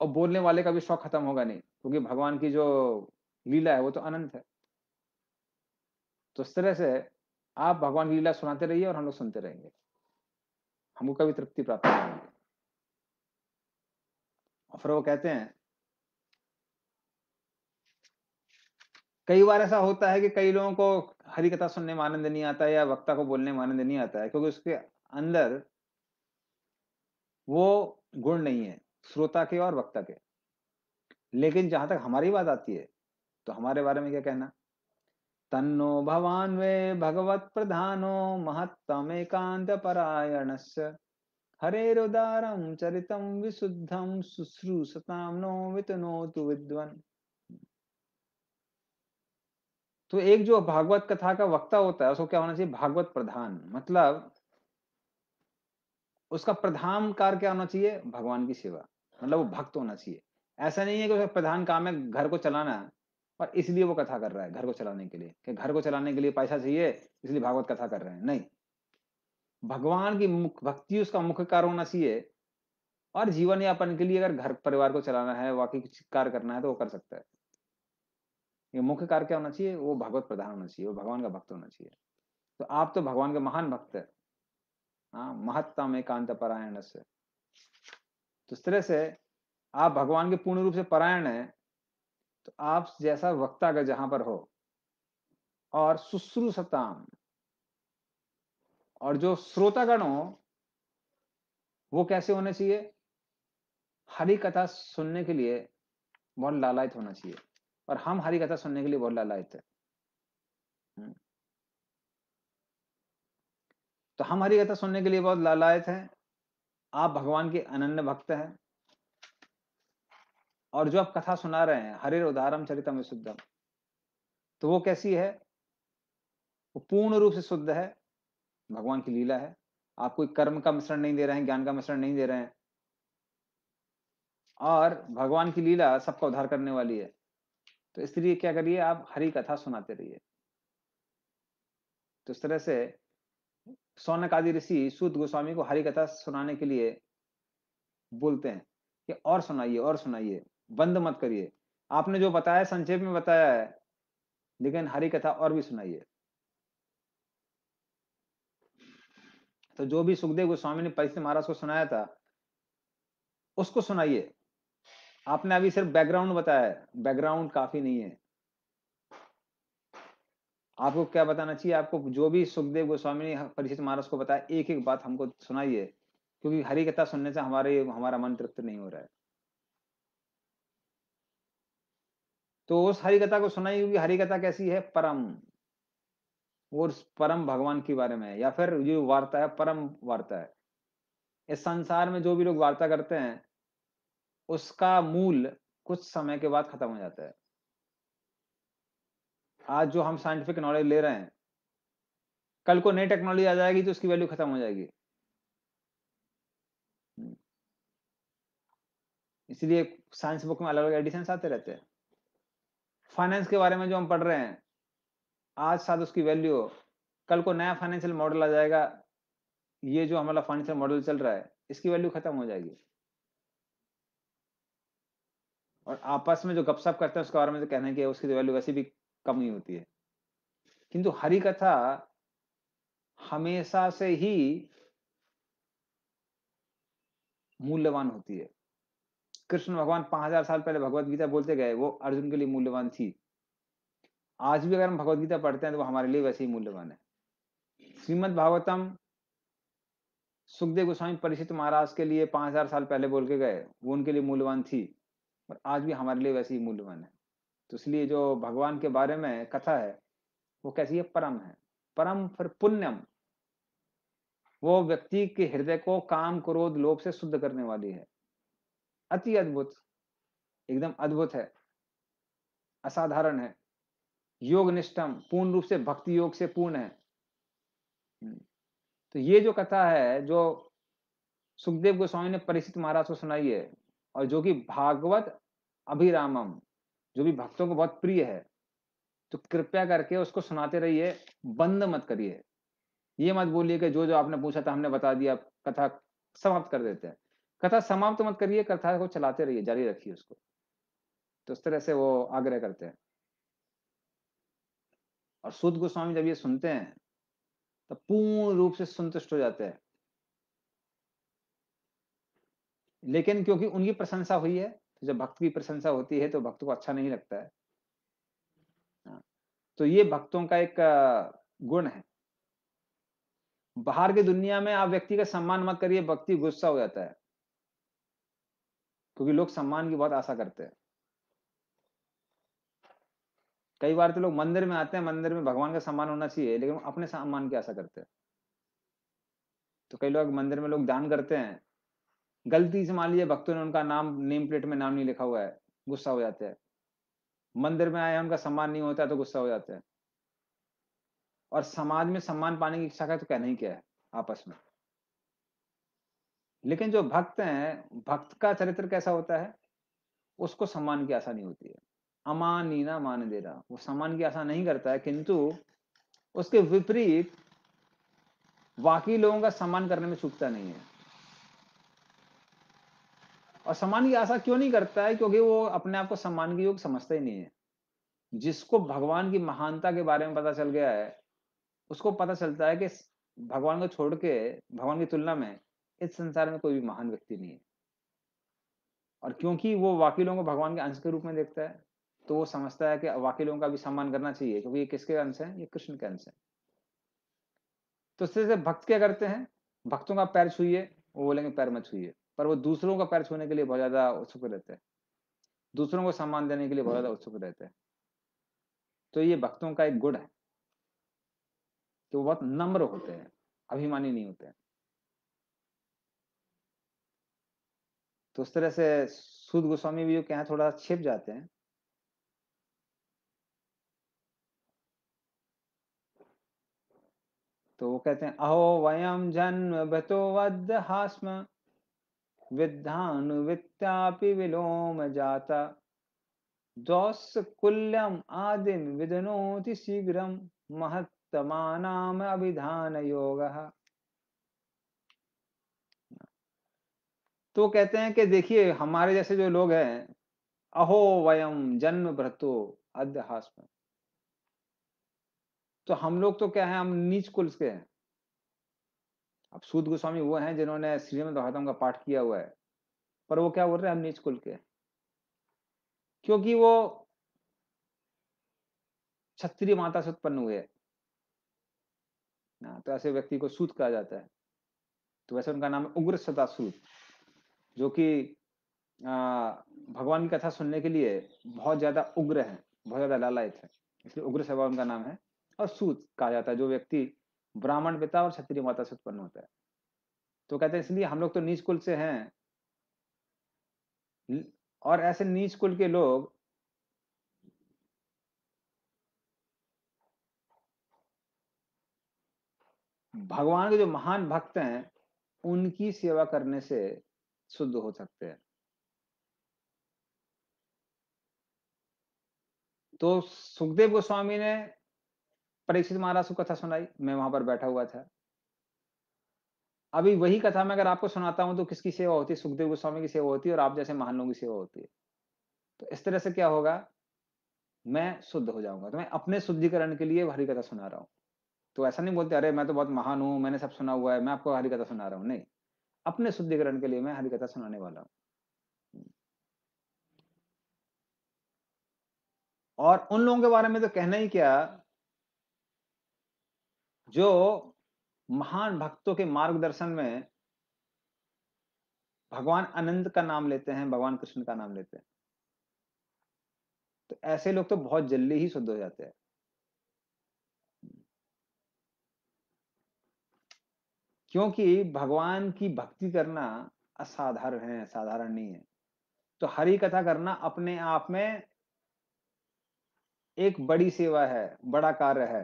और बोलने वाले का भी शौक खत्म होगा नहीं क्योंकि भगवान की जो लीला है वो तो अनंत है तो इस तरह से आप भगवान की लीला सुनाते रहिए और हम लोग सुनते रहेंगे हमको कभी तृप्ति प्राप्त होगी और फिर वो कहते हैं कई बार ऐसा होता है कि कई लोगों को हरी कथा सुनने में आनंद नहीं आता है या वक्ता को बोलने में आनंद नहीं आता है क्योंकि उसके अंदर वो गुण नहीं है श्रोता के और वक्ता के लेकिन जहां तक हमारी बात आती है तो हमारे बारे में क्या कहना तन्नो भवान वे भगवत प्रधानो महत्तम एकांत परायण उदारम चरितम विशुद्धम शुश्रूषताम नो वितनो तु विद्वन तो एक जो भागवत कथा का वक्ता होता है उसको क्या होना चाहिए भागवत प्रधान मतलब उसका प्रधान कार्य क्या होना चाहिए भगवान की सेवा मतलब वो भक्त होना चाहिए ऐसा नहीं है कि उसका प्रधान काम है घर को चलाना और इसलिए वो कथा कर रहा है घर को चलाने के लिए कि घर को चलाने के लिए पैसा चाहिए इसलिए भागवत कथा कर रहे हैं नहीं भगवान की मुख भक्ति उसका मुख्य कार्य होना चाहिए और जीवन यापन के लिए अगर घर परिवार को चलाना है बाकी कुछ कार्य करना है तो वो कर सकता है ये मुख्य कार्य क्या होना चाहिए वो भगवत प्रधान होना चाहिए वो भगवान का भक्त होना चाहिए तो आप तो भगवान के महान भक्त है हाँ महत्तम एकांत परायण से तो इस तरह से आप भगवान के पूर्ण रूप से परायण है तो आप जैसा वक्ता का जहां पर हो और सताम और जो श्रोतागण हो वो कैसे होने चाहिए हरी कथा सुनने के लिए बहुत लालायत होना चाहिए और हम हरी कथा सुनने के लिए बहुत लालायत थे हम्म। तो हम हरी कथा सुनने के लिए बहुत लालायत हैं आप भगवान के अनन्य भक्त हैं और जो आप कथा सुना रहे हैं हरे चरित चरितम शुद्धम तो वो कैसी है वो पूर्ण रूप से शुद्ध है भगवान की लीला है आप कोई कर्म का मिश्रण नहीं दे रहे हैं ज्ञान का मिश्रण नहीं दे रहे हैं और भगवान की लीला सबका उद्धार करने वाली है तो इसलिए क्या करिए आप हरी कथा सुनाते रहिए तो इस तरह से सोनक आदि ऋषि सूद गोस्वामी को हरी कथा सुनाने के लिए बोलते हैं कि और सुनाइए और सुनाइए बंद मत करिए आपने जो बताया संक्षेप में बताया है लेकिन हरी कथा और भी सुनाइए तो जो भी सुखदेव गोस्वामी ने परिस्थिति महाराज को सुनाया था उसको सुनाइए आपने अभी सिर्फ बैकग्राउंड बताया है बैकग्राउंड काफी नहीं है आपको क्या बताना चाहिए आपको जो भी सुखदेव गोस्वामी ने परिचित महाराज को बताया एक एक बात हमको सुनाइए क्योंकि हरी कथा सुनने से हमारे हमारा मन तृप्त नहीं हो रहा है तो उस हरी कथा को सुनाइए क्योंकि हरी कथा कैसी है परम वो परम भगवान के बारे में या फिर जो वार्ता है परम वार्ता है इस संसार में जो भी लोग वार्ता करते हैं उसका मूल कुछ समय के बाद खत्म हो जाता है आज जो हम साइंटिफिक नॉलेज ले रहे हैं कल को नई टेक्नोलॉजी आ जाएगी तो उसकी वैल्यू खत्म हो जाएगी इसलिए साइंस बुक में अलग अलग एडिशन आते रहते हैं फाइनेंस के बारे में जो हम पढ़ रहे हैं आज साथ उसकी वैल्यू कल को नया फाइनेंशियल मॉडल आ जाएगा ये जो हमारा फाइनेंशियल मॉडल चल रहा है इसकी वैल्यू खत्म हो जाएगी और आपस में जो गपसप करते हैं उसके बारे में तो कहना है कि उसकी वैल्यू तो वैसे भी कम ही होती है किंतु हरी कथा हमेशा से ही मूल्यवान होती है कृष्ण भगवान पांच हजार साल पहले भगवत गीता बोलते गए वो अर्जुन के लिए मूल्यवान थी आज भी अगर हम भगवत गीता पढ़ते हैं तो वो हमारे लिए वैसे ही मूल्यवान है श्रीमद भागवतम सुखदेव गोस्वामी परिचित महाराज के लिए पांच हजार साल पहले बोल के गए वो उनके लिए मूल्यवान थी और आज भी हमारे लिए वैसी ही मूल्यवान है तो इसलिए जो भगवान के बारे में कथा है वो कैसी है परम है परम फिर पुण्यम वो व्यक्ति के हृदय को काम क्रोध लोभ से शुद्ध करने वाली है अति अद्भुत एकदम अद्भुत है असाधारण है योग निष्ठम पूर्ण रूप से भक्ति योग से पूर्ण है हम्म। तो ये जो कथा है जो सुखदेव गोस्वामी ने परिचित महाराज को सुनाई है और जो कि भागवत अभिरामम जो भी भक्तों को बहुत प्रिय है तो कृपया करके उसको सुनाते रहिए बंद मत करिए ये मत बोलिए कि जो जो आपने पूछा था हमने बता दिया कथा समाप्त कर देते हैं कथा समाप्त तो मत करिए कथा को चलाते रहिए जारी रखिए उसको तो उस तरह से वो आग्रह करते हैं और सुध गोस्वामी जब ये सुनते हैं तो पूर्ण रूप से संतुष्ट हो जाते हैं लेकिन क्योंकि उनकी प्रशंसा हुई है तो जब भक्त की प्रशंसा होती है तो भक्त को अच्छा नहीं लगता है हाँ, तो ये भक्तों का एक गुण है बाहर की दुनिया में आप व्यक्ति का सम्मान मत करिए भक्ति गुस्सा हो जाता है क्योंकि लोग सम्मान की बहुत आशा करते हैं कई बार तो लोग मंदिर में आते हैं मंदिर में भगवान का सम्मान होना चाहिए लेकिन अपने सम्मान की आशा करते हैं तो कई लोग मंदिर में लोग दान करते हैं गलती से मान लीजिए भक्तों ने उनका नाम नेम प्लेट में नाम नहीं लिखा हुआ है गुस्सा हो जाते हैं मंदिर में आया उनका सम्मान नहीं होता है तो गुस्सा हो जाते हैं और समाज में सम्मान पाने की इच्छा का तो कहना ही क्या है आपस में लेकिन जो भक्त हैं भक्त का चरित्र कैसा होता है उसको सम्मान की आशा नहीं होती है अमान नीना मान दे रहा वो सम्मान की आशा नहीं करता है किंतु उसके विपरीत बाकी लोगों का सम्मान करने में चूकता नहीं है और सम्मान की आशा क्यों नहीं करता है क्योंकि वो अपने आप को सम्मान के योग समझता ही नहीं है जिसको भगवान की महानता के बारे में पता चल गया है उसको पता चलता है कि भगवान को छोड़ के भगवान की तुलना में इस संसार में कोई भी महान व्यक्ति नहीं है और क्योंकि वो बाकी लोगों को भगवान के अंश के रूप में देखता है तो वो समझता है कि बाकी लोगों का भी सम्मान करना चाहिए क्योंकि ये किसके अंश है ये कृष्ण के अंश है तो इससे भक्त क्या करते हैं भक्तों का पैर छुइए वो बोलेंगे पैर मत छुइए पर वो दूसरों का पैर छूने के लिए बहुत ज्यादा उत्सुक रहते हैं दूसरों को सम्मान देने के लिए बहुत ज्यादा उत्सुक रहते हैं तो ये भक्तों का एक गुण है कि वो बहुत नम्र होते हैं अभिमानी नहीं होते हैं तो उस तरह से सूद गोस्वामी भी जो कहें थोड़ा छिप जाते हैं तो वो कहते हैं अहो वयम जन्म बतो वद हास्म विद्धानुवित्तापि विलोम जाता दोस् कुल्यम आदि विदनोति शीघ्रम नाम अभिधान योग तो कहते हैं कि देखिए हमारे जैसे जो लोग हैं अहो वयम जन्म भ्रतो अध्यास में तो हम लोग तो क्या है हम नीच कुल के हैं अब सूद गोस्वामी वो हैं जिन्होंने श्रीमद भागवतम का पाठ किया हुआ है पर वो क्या बोल रहे हैं हम नीच कुल के क्योंकि वो क्षत्रिय माता से उत्पन्न हुए ना हाँ, तो ऐसे व्यक्ति को सूत कहा जाता है तो वैसे उनका नाम है उग्र सदा सूत जो कि भगवान की कथा सुनने के लिए बहुत ज्यादा उग्र है बहुत ज्यादा लालायत है इसलिए उग्र सभा उनका नाम है और सूत कहा जाता है जो व्यक्ति ब्राह्मण पिता और क्षत्रिय माता से उत्पन्न होता है तो कहते हैं इसलिए हम लोग तो नीच कुल से हैं और ऐसे नीच कुल के लोग भगवान के जो महान भक्त हैं उनकी सेवा करने से शुद्ध हो सकते हैं तो सुखदेव गोस्वामी ने परीक्षित महाराज को कथा सुनाई मैं वहां पर बैठा हुआ था अभी वही कथा मैं अगर आपको सुनाता हूं तो किसकी सेवा होती है सुखदेव गोस्वामी की सेवा होती है और आप जैसे महान लोगों की सेवा होती है तो इस तरह से क्या होगा मैं शुद्ध हो जाऊंगा तो मैं अपने शुद्धिकरण के लिए हरी कथा सुना रहा हूँ तो ऐसा नहीं बोलते अरे मैं तो बहुत महान हूँ मैंने सब सुना हुआ है मैं आपको हरी कथा सुना रहा हूँ नहीं अपने शुद्धिकरण के लिए मैं हरी कथा सुनाने वाला हूँ और उन लोगों के बारे में तो कहना ही क्या जो महान भक्तों के मार्गदर्शन में भगवान अनंत का नाम लेते हैं भगवान कृष्ण का नाम लेते हैं तो ऐसे लोग तो बहुत जल्दी ही शुद्ध हो जाते हैं क्योंकि भगवान की भक्ति करना असाधारण है साधारण नहीं है तो हरी कथा करना अपने आप में एक बड़ी सेवा है बड़ा कार्य है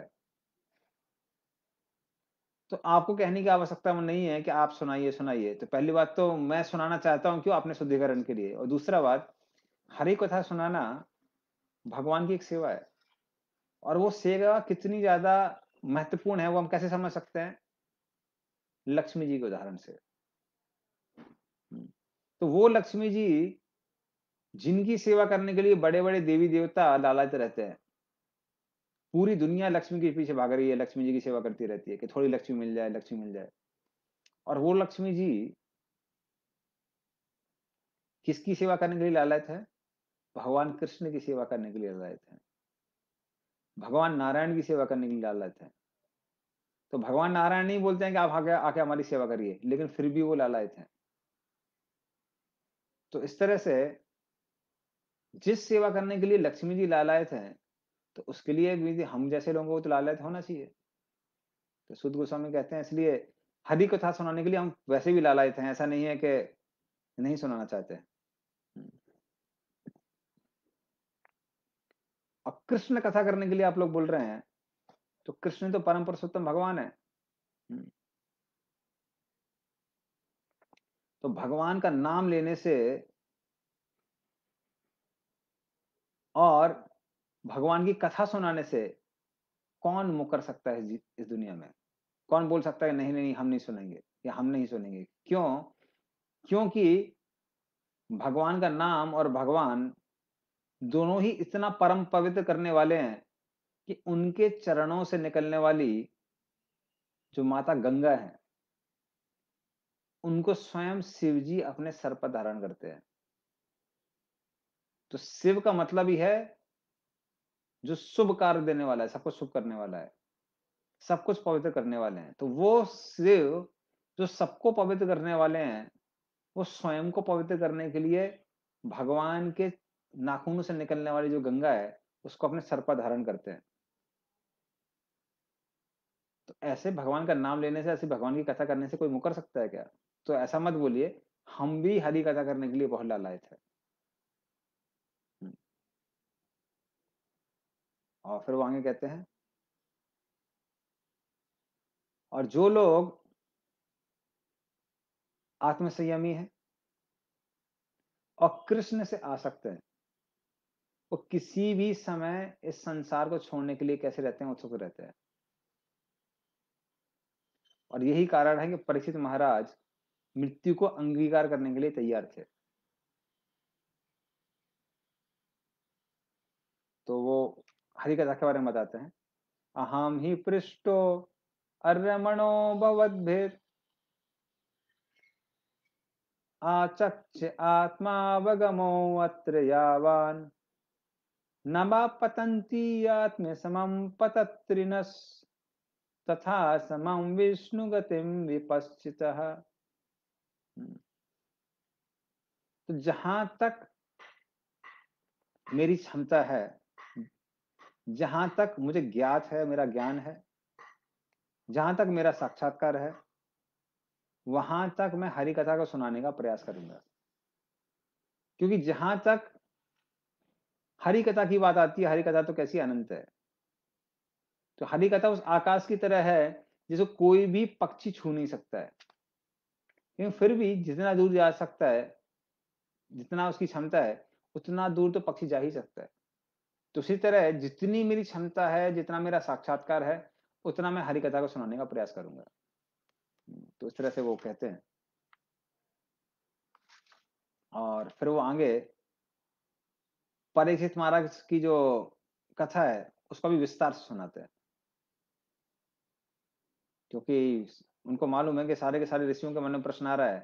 तो आपको कहने की आवश्यकता नहीं है कि आप सुनाइए सुनाइए तो पहली बात तो मैं सुनाना चाहता हूँ क्यों अपने शुद्धिकरण के लिए और दूसरा बात हरी कथा सुनाना भगवान की एक सेवा है और वो सेवा कितनी ज्यादा महत्वपूर्ण है वो हम कैसे समझ सकते हैं लक्ष्मी जी के उदाहरण से हम्म। तो वो लक्ष्मी जी जिनकी सेवा करने के लिए बड़े बड़े देवी देवता लालायत रहते हैं पूरी दुनिया लक्ष्मी के पीछे भाग रही है लक्ष्मी जी की सेवा करती रहती है कि थोड़ी लक्ष्मी मिल जाए लक्ष्मी मिल जाए और वो लक्ष्मी जी किसकी सेवा करने के लिए लालयत है भगवान कृष्ण की सेवा करने के लिए लालयत है भगवान नारायण की सेवा करने के लिए लालयत है तो भगवान नारायण नहीं बोलते हैं कि आप आके आके हमारी सेवा करिए लेकिन फिर भी वो लालयत है तो इस तरह से जिस सेवा करने के लिए लक्ष्मी जी लालायत हैं तो उसके लिए हम जैसे लोगों को तो लालच होना चाहिए तो शुद्ध गोस्वामी कहते हैं इसलिए हरि कथा सुनाने के लिए हम वैसे भी लालायित हैं ऐसा नहीं है कि नहीं सुनाना चाहते और हम्म। कृष्ण कथा करने के लिए आप लोग बोल रहे हैं तो कृष्ण तो परम पुरुषोत्तम भगवान है हम्म। तो भगवान का नाम लेने से और भगवान की कथा सुनाने से कौन मुकर सकता है इस दुनिया में कौन बोल सकता है नहीं नहीं हम नहीं सुनेंगे या हम नहीं सुनेंगे क्यों क्योंकि भगवान का नाम और भगवान दोनों ही इतना परम पवित्र करने वाले हैं कि उनके चरणों से निकलने वाली जो माता गंगा है उनको स्वयं शिव जी अपने सर पर धारण करते हैं तो शिव का मतलब ही है जो शुभ कार्य देने वाला है सब कुछ शुभ करने वाला है सब कुछ पवित्र करने वाले हैं तो वो शिव जो सबको पवित्र करने वाले हैं वो स्वयं को पवित्र करने के लिए भगवान के नाखूनों से निकलने वाली जो गंगा है उसको अपने सर पर धारण करते हैं तो ऐसे भगवान का नाम लेने से ऐसे भगवान की कथा करने से कोई मुकर सकता है क्या तो ऐसा मत बोलिए हम भी हरी कथा करने के लिए बहुत लालयत है और फिर वो आगे कहते हैं और जो लोग आत्मसंयमी है और कृष्ण से आ सकते हैं वो किसी भी समय इस संसार को छोड़ने के लिए कैसे रहते हैं उत्सुक रहते हैं और यही कारण है कि परीक्षित महाराज मृत्यु को अंगीकार करने के लिए तैयार थे हरि कथा के बारे में बताते हैं अहम ही पृष्ठो अर्यमणो भवद्भिर आचक्ष आत्मावगमो अत्र यावान नमा पतंती आत्म समम पतत्रिनस् तथा समम विष्णु गतिम विपश्चित तो जहां तक मेरी क्षमता है जहां तक मुझे ज्ञात है मेरा ज्ञान है जहां तक मेरा साक्षात्कार है वहां तक मैं हरि कथा को सुनाने का प्रयास करूंगा क्योंकि जहां तक हरि कथा की बात आती है हरि कथा तो कैसी अनंत है तो हरि कथा उस आकाश की तरह है जिसे कोई भी पक्षी छू नहीं सकता है लेकिन फिर भी जितना दूर जा सकता है जितना उसकी क्षमता है उतना दूर तो पक्षी जा ही सकता है तो उसी तरह जितनी मेरी क्षमता है जितना मेरा साक्षात्कार है उतना मैं हरी कथा को सुनाने का प्रयास करूंगा तो इस तरह से वो कहते हैं और फिर वो आगे परीक्षित महाराज की जो कथा है उसका भी विस्तार से सुनाते हैं क्योंकि उनको मालूम है कि सारे के सारे ऋषियों के मन में प्रश्न आ रहा है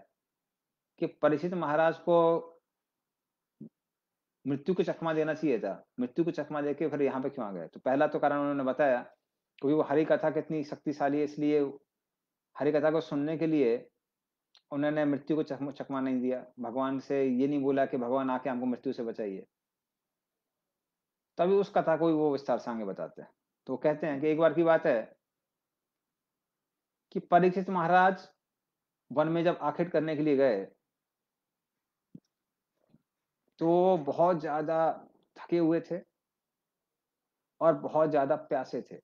कि परिचित महाराज को मृत्यु को चकमा देना चाहिए था मृत्यु को चकमा देके फिर यहाँ पे क्यों आ गए तो पहला तो कारण उन्होंने बताया क्योंकि वो हरी कथा कितनी शक्तिशाली है इसलिए हरी कथा को सुनने के लिए उन्होंने मृत्यु को चकमा, चकमा नहीं दिया भगवान से ये नहीं बोला कि भगवान आके हमको मृत्यु से बचाइए तभी उस कथा को वो विस्तार से आगे बताते हैं तो कहते हैं कि एक बार की बात है कि परीक्षित महाराज वन में जब आखिर करने के लिए गए तो बहुत ज़्यादा थके हुए थे और बहुत ज़्यादा प्यासे थे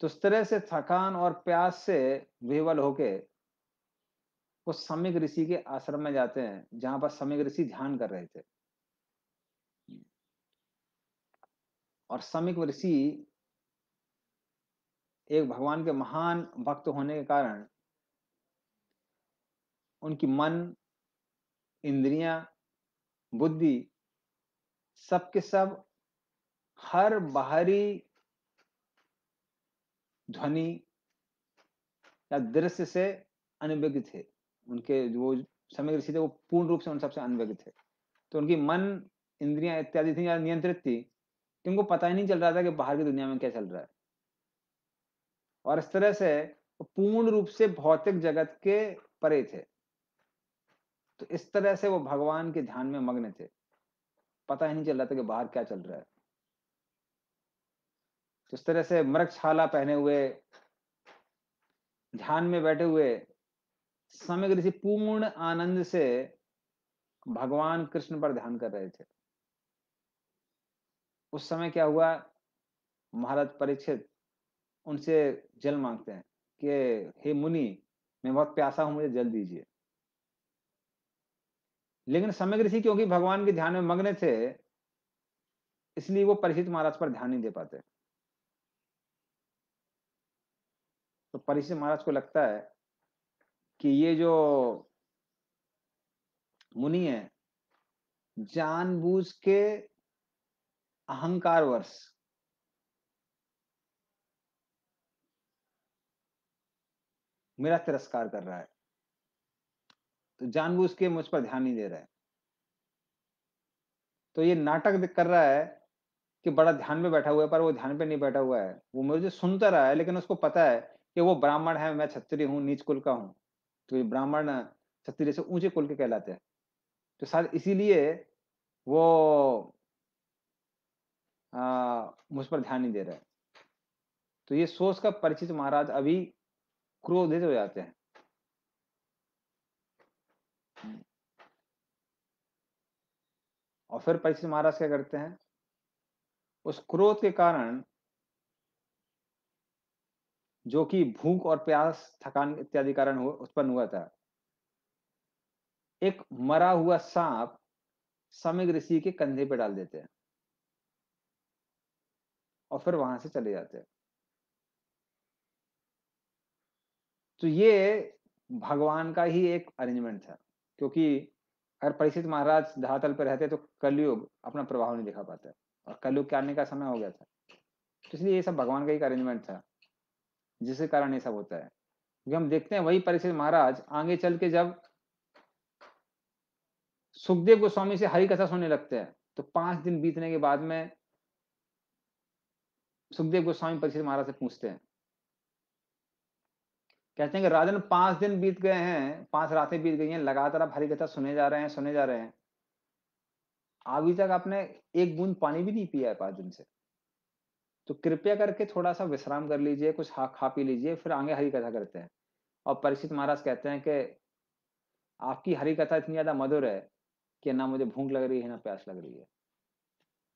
तो इस तरह से थकान और प्यास से विवल होके वो समिक ऋषि के आश्रम में जाते हैं जहां पर समिक ऋषि ध्यान कर रहे थे और समिक ऋषि एक भगवान के महान भक्त होने के कारण उनकी मन इंद्रियां बुद्धि सब के सब हर बाहरी ध्वनि या दृश्य से अनभिज्ञ थे उनके वो समय ऋषि थे वो पूर्ण रूप से उन सबसे अनभिज्ञ थे तो उनकी मन इंद्रियां इत्यादि थी या नियंत्रित थी इनको पता ही नहीं चल रहा था कि बाहर की दुनिया में क्या चल रहा है और इस तरह से पूर्ण रूप से भौतिक जगत के परे थे तो इस तरह से वो भगवान के ध्यान में मग्न थे पता ही नहीं चल रहा था कि बाहर क्या चल रहा है तो तरह से मृक्षाला पहने हुए ध्यान में बैठे हुए समग्र ऋषि पूर्ण आनंद से भगवान कृष्ण पर ध्यान कर रहे थे उस समय क्या हुआ महाराज परीक्षित उनसे जल मांगते हैं कि हे मुनि मैं बहुत प्यासा हूं मुझे जल दीजिए लेकिन समग्र ऋषि क्योंकि भगवान के ध्यान में मग्न थे इसलिए वो परिचित महाराज पर ध्यान नहीं दे पाते तो परिचित महाराज को लगता है कि ये जो मुनि है जानबूझ के अहंकार वर्ष मेरा तिरस्कार कर रहा है तो जानबूझ के मुझ पर ध्यान नहीं दे रहा है तो ये नाटक कर रहा है कि बड़ा ध्यान में बैठा हुआ है पर वो ध्यान पे नहीं बैठा हुआ है वो मुझे सुनता तो रहा है लेकिन उसको पता है कि वो ब्राह्मण है मैं छत्री हूँ नीच कुल का हूँ तो ये ब्राह्मण छत्री से ऊंचे कुल के कहलाते हैं तो शायद इसीलिए वो मुझ पर ध्यान नहीं दे रहा है तो ये सोच का परिचित महाराज अभी क्रोधित हो जाते हैं और फिर परीक्षित महाराज क्या करते हैं उस क्रोध के कारण जो कि भूख और प्यास थकान इत्यादि कारण उत्पन्न हुआ था एक मरा हुआ सांप समिग ऋषि के कंधे पे डाल देते हैं और फिर वहां से चले जाते हैं तो ये भगवान का ही एक अरेंजमेंट था क्योंकि अगर परिचित महाराज धरातल पर रहते तो कलयुग अपना प्रभाव नहीं दिखा पाता और कलयुग के आने का समय हो गया था तो इसलिए ये सब भगवान का ही अरेंजमेंट था जिसके कारण ये सब होता है क्योंकि हम देखते हैं वही परिचित महाराज आगे चल के जब सुखदेव गोस्वामी से हरी कथा सुनने लगते हैं तो पांच दिन बीतने के बाद में सुखदेव गोस्वामी परिचित महाराज से पूछते हैं कहते हैं कि राजन पांच दिन बीत गए हैं पांच रातें बीत गई हैं लगातार आप हरी कथा सुने जा रहे हैं सुने जा रहे हैं अभी तक आपने एक बूंद पानी भी नहीं पिया है पांच दिन से तो कृपया करके थोड़ा सा विश्राम कर लीजिए कुछ हा खा पी लीजिए फिर आगे हरी कथा करते हैं और परिचित महाराज कहते हैं कि आपकी हरी कथा इतनी ज्यादा मधुर है कि ना मुझे भूख लग रही है ना प्यास लग रही है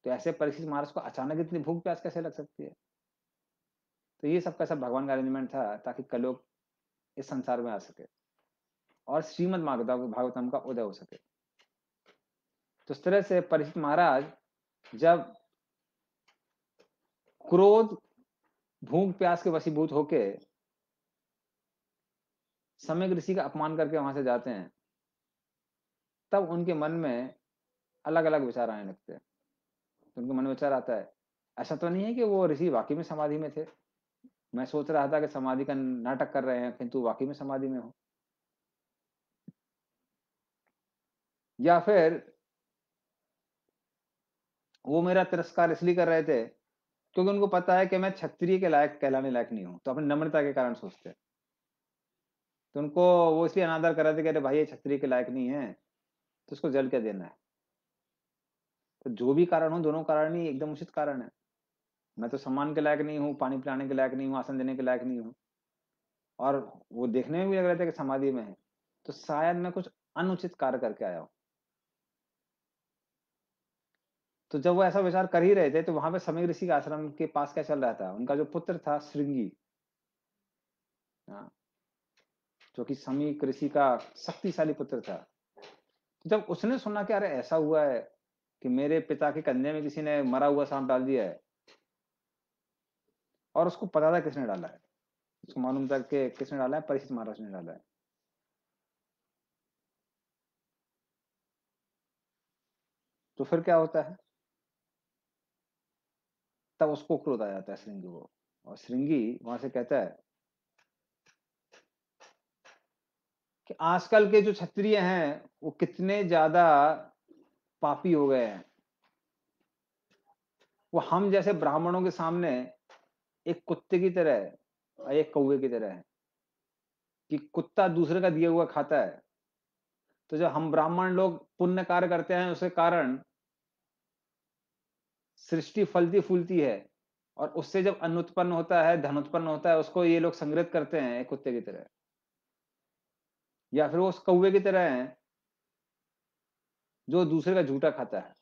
तो ऐसे परिचित महाराज को अचानक इतनी भूख प्यास कैसे लग सकती है तो ये सब का सब भगवान का अरेंजमेंट था ताकि लोग इस संसार में आ सके और श्रीमद भागवतम का उदय हो सके तो इस तरह से परिचित महाराज जब क्रोध भूख प्यास के वसीभूत होके समय ऋषि का अपमान करके वहां से जाते हैं तब उनके मन में अलग अलग विचार आने लगते हैं तो उनके मन में विचार आता है ऐसा तो नहीं है कि वो ऋषि वाकई में समाधि में थे मैं सोच रहा था कि समाधि का नाटक कर रहे हैं किंतु वाकई में समाधि में हो या फिर वो मेरा तिरस्कार इसलिए कर रहे थे क्योंकि उनको पता है कि मैं क्षत्रिय के लायक कहलाने लायक नहीं हूं तो अपनी नम्रता के कारण सोचते तो उनको वो इसलिए अनादर कर रहे थे कि अरे भाई ये क्षत्रिय के लायक नहीं है तो उसको जल के देना है तो जो भी कारण हो दोनों कारण ही एकदम उचित कारण है मैं तो सम्मान के लायक नहीं हूँ पानी पिलाने के लायक नहीं हूँ आसन देने के लायक नहीं हूँ और वो देखने में भी लग रहा था कि समाधि में है तो शायद मैं कुछ अनुचित कार्य करके आया हूं तो जब वो ऐसा विचार कर ही रहे थे तो वहां पे समीर ऋषि के आश्रम के पास क्या चल रहा था उनका जो पुत्र था श्रृंगी हाँ, जो कि समी ऋषि का शक्तिशाली पुत्र था जब उसने सुना कि अरे ऐसा हुआ है कि मेरे पिता के कंधे में किसी ने मरा हुआ सांप डाल दिया है और उसको पता था किसने डाला है उसको मालूम था कि किसने डाला है परीक्षित महाराज ने डाला है तो फिर क्या होता है तब उसको क्रोध आ जाता है श्रृंगी को और श्रृंगी वहां से कहता है कि आजकल के जो क्षत्रिय हैं वो कितने ज्यादा पापी हो गए हैं वो हम जैसे ब्राह्मणों के सामने एक कुत्ते की तरह है और एक कौए की तरह है कि कुत्ता दूसरे का दिया हुआ खाता है तो जब हम ब्राह्मण लोग पुण्य कार्य करते हैं उसके कारण सृष्टि फलती फूलती है और उससे जब अन्न उत्पन्न होता है धन उत्पन्न होता है उसको ये लोग संग्रहित करते हैं कुत्ते की तरह या फिर वो उस कौए की तरह है जो दूसरे का झूठा खाता है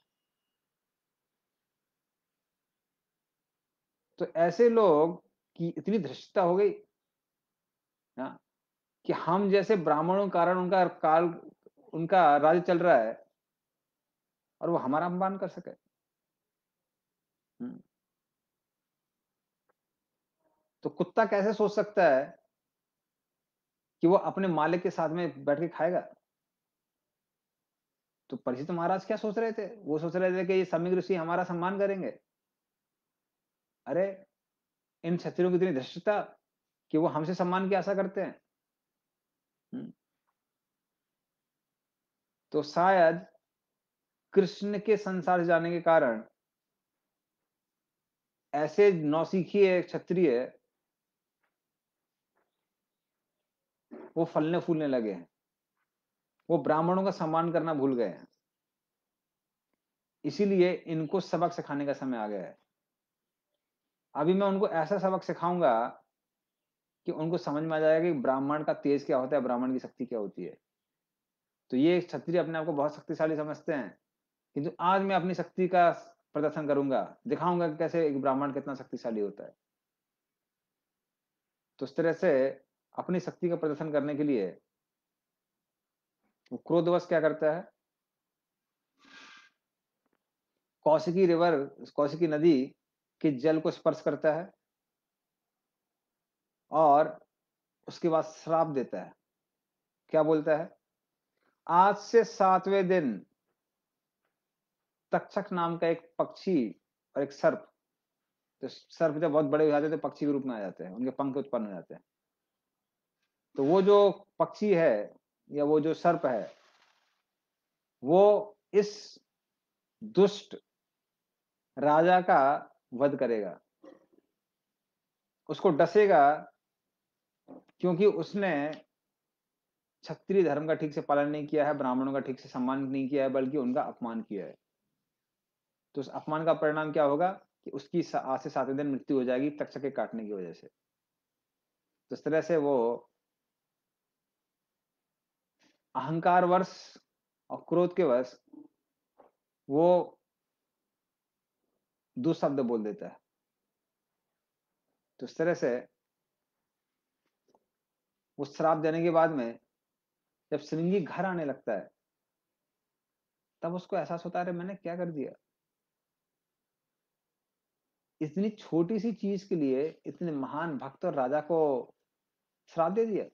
तो ऐसे लोग की इतनी धृष्टता हो गई ना कि हम जैसे ब्राह्मणों कारण उनका काल उनका राज्य चल रहा है और वो हमारा अपमान कर सके हम्म। तो कुत्ता कैसे सोच सकता है कि वो अपने मालिक के साथ में बैठ के खाएगा तो परिचित महाराज क्या सोच रहे थे वो सोच रहे थे कि ये समीग ऋषि हमारा सम्मान करेंगे अरे इन क्षत्रियों की इतनी धृष्टता कि वो हमसे सम्मान की आशा करते हैं हम्म। तो शायद कृष्ण के संसार से जाने के कारण ऐसे नौसिखी है क्षत्रिय वो फलने फूलने लगे हैं वो ब्राह्मणों का सम्मान करना भूल गए हैं इसीलिए इनको सबक सिखाने का समय आ गया है अभी मैं उनको ऐसा सबक सिखाऊंगा कि उनको समझ में आ जाएगा कि ब्राह्मण का तेज क्या होता है ब्राह्मण की शक्ति क्या होती है तो ये क्षत्रिय अपने आप को बहुत शक्तिशाली समझते हैं किंतु आज मैं अपनी शक्ति का प्रदर्शन करूंगा दिखाऊंगा कि कैसे एक ब्राह्मण कितना शक्तिशाली होता है तो उस तरह से अपनी शक्ति का प्रदर्शन करने के लिए वो क्रोधवश क्या करता है कौशिकी रिवर कौशिकी नदी कि जल को स्पर्श करता है और उसके बाद श्राप देता है क्या बोलता है आज से सातवें दिन तक्षक नाम का एक पक्षी और एक सर्प तो सर्प जब बहुत बड़े हो जाते हैं तो पक्षी के रूप में आ जाते हैं उनके पंख उत्पन्न हो जाते हैं तो वो जो पक्षी है या वो जो सर्प है वो इस दुष्ट राजा का वध करेगा उसको डसेगा क्योंकि उसने क्षत्रिय धर्म का ठीक से पालन नहीं किया है ब्राह्मणों का ठीक से सम्मान नहीं किया है बल्कि उनका अपमान किया है तो उस अपमान का परिणाम क्या होगा कि उसकी आज से सातवें दिन मृत्यु हो जाएगी तक्षक के काटने की वजह से तो इस तरह से वो अहंकार वर्ष और क्रोध के वर्ष वो दुशब्द बोल देता है तो इस तरह से वो श्राप देने के बाद में जब श्रृंगी घर आने लगता है तब उसको एहसास होता है मैंने क्या कर दिया इतनी छोटी सी चीज के लिए इतने महान भक्त और राजा को श्राप दे दिया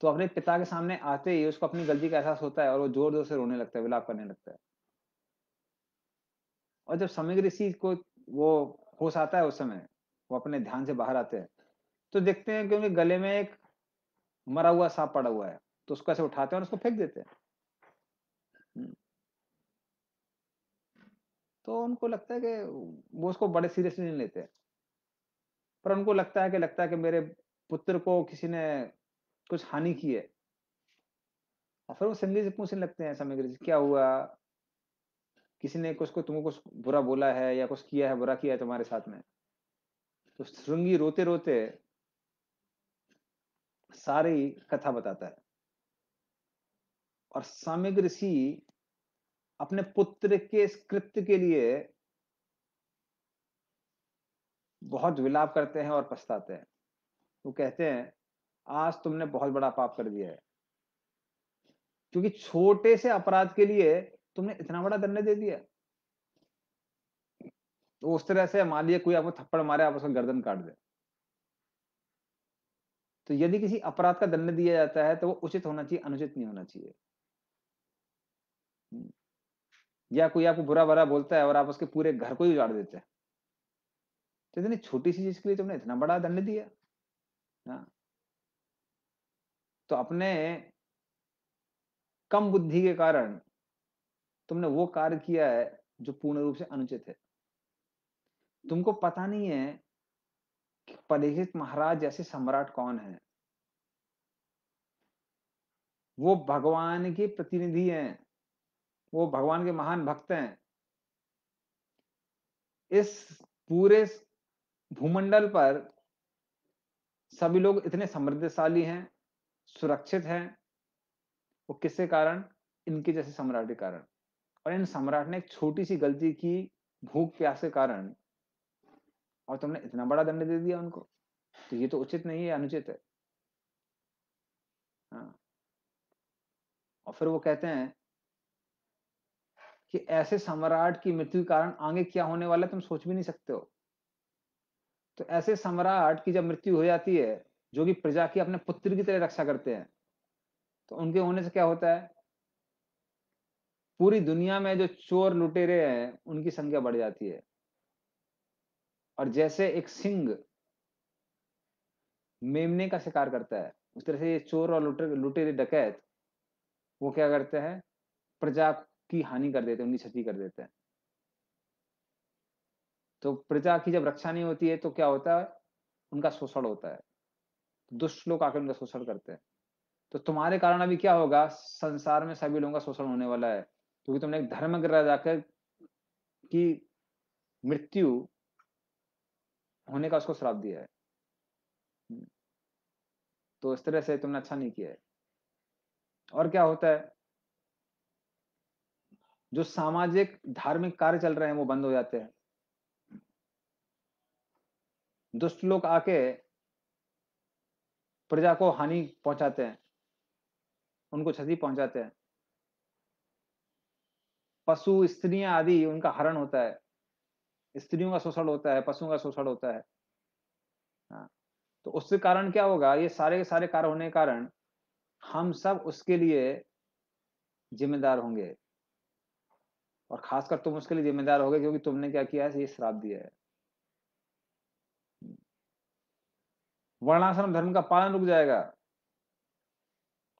तो अपने पिता के सामने आते ही उसको अपनी गलती का एहसास होता है और वो जोर जोर से रोने लगता है विलाप करने लगता है और जब समिग ऋषि को वो होश आता है उस समय वो अपने ध्यान से बाहर आते हैं तो देखते हैं कि उनके गले में एक मरा हुआ सांप पड़ा हुआ है तो उसको ऐसे उठाते हैं और उसको फेंक देते हैं हम्म। तो उनको लगता है कि वो उसको बड़े सीरियसली नहीं लेते पर उनको लगता है कि लगता है कि मेरे पुत्र को किसी ने कुछ हानि की है और फिर वो संगीत से पूछने लगते हैं समय जी क्या हुआ किसी ने कुछ को तुमको कुछ बुरा बोला है या कुछ किया है बुरा किया है तुम्हारे साथ में तो श्रृंगी रोते रोते सारी कथा बताता है और सामिग ऋषि अपने पुत्र के इस के लिए बहुत विलाप करते हैं और पछताते हैं वो कहते हैं आज तुमने बहुत बड़ा पाप कर दिया है क्योंकि छोटे से अपराध के लिए तुमने इतना बड़ा दंड दे दिया तो उस तरह से मान लिया कोई आपको थप्पड़ मारे आप उसका गर्दन काट दे तो यदि किसी अपराध का दंड दिया जाता है तो वो उचित होना चाहिए अनुचित नहीं होना चाहिए हम्म। या कोई आपको बुरा बुरा बोलता है और आप उसके पूरे घर को ही उजाड़ देते हैं तो इतनी छोटी सी चीज के लिए तुमने इतना बड़ा दंड दिया ना तो अपने कम बुद्धि के कारण तुमने वो कार्य किया है जो पूर्ण रूप से अनुचित है तुमको पता नहीं है कि परिचित महाराज जैसे सम्राट कौन है वो भगवान के प्रतिनिधि हैं वो भगवान के महान भक्त हैं इस पूरे भूमंडल पर सभी लोग इतने समृद्धशाली हैं सुरक्षित हैं वो किसके कारण इनके जैसे सम्राट के कारण और इन सम्राट ने एक छोटी सी गलती की भूख प्यास के कारण और तुमने इतना बड़ा दंड दे दिया उनको तो ये तो उचित नहीं है अनुचित है हाँ। और फिर वो कहते हैं कि ऐसे सम्राट की मृत्यु के कारण आगे क्या होने वाला है तुम सोच भी नहीं सकते हो तो ऐसे सम्राट की जब मृत्यु हो जाती है जो कि प्रजा की अपने पुत्र की तरह रक्षा करते हैं तो उनके होने से क्या होता है पूरी दुनिया में जो चोर लुटेरे हैं उनकी संख्या बढ़ जाती है और जैसे एक सिंह मेमने का शिकार करता है उस तरह से ये चोर और लुटेरे लुटेरे डकैत वो क्या करते हैं प्रजा की हानि कर देते हैं उनकी क्षति कर देते हैं तो प्रजा की जब रक्षा नहीं होती है तो क्या होता है उनका शोषण होता है दुष्ट लोग आकर उनका शोषण करते हैं तो तुम्हारे कारण अभी क्या होगा संसार में सभी लोगों का शोषण होने वाला है क्योंकि तुमने एक धर्म जाकर की मृत्यु होने का उसको श्राप दिया है तो इस तरह से तुमने अच्छा नहीं किया है और क्या होता है जो सामाजिक धार्मिक कार्य चल रहे हैं वो बंद हो जाते हैं दुष्ट लोग आके प्रजा को हानि पहुंचाते हैं उनको क्षति पहुंचाते हैं पशु स्त्रियां आदि उनका हरण होता है स्त्रियों का शोषण होता है पशुओं का शोषण होता है हाँ, तो उससे कारण क्या होगा ये सारे के सारे कार्य होने के कारण हम सब उसके लिए जिम्मेदार होंगे और खासकर तुम उसके लिए जिम्मेदार होगे क्योंकि तुमने क्या किया है ये श्राप दिया है वर्णाश्रम धर्म का पालन रुक जाएगा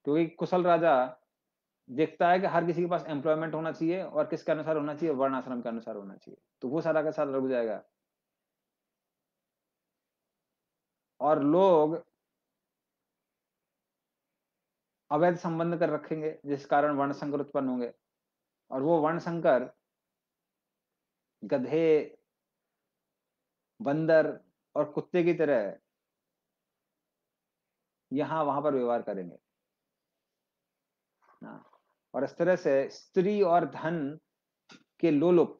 क्योंकि कुशल राजा देखता है कि हर किसी के पास एम्प्लॉयमेंट होना चाहिए और किसके अनुसार होना चाहिए वर्ण आश्रम के अनुसार होना चाहिए तो वो सारा का सारा रुक जाएगा और लोग अवैध संबंध कर रखेंगे जिस कारण वर्ण संकर उत्पन्न होंगे और वो वर्ण संकर गधे बंदर और कुत्ते की तरह यहां वहां पर व्यवहार करेंगे ना हाँ। और इस तरह से स्त्री और धन के लोलुप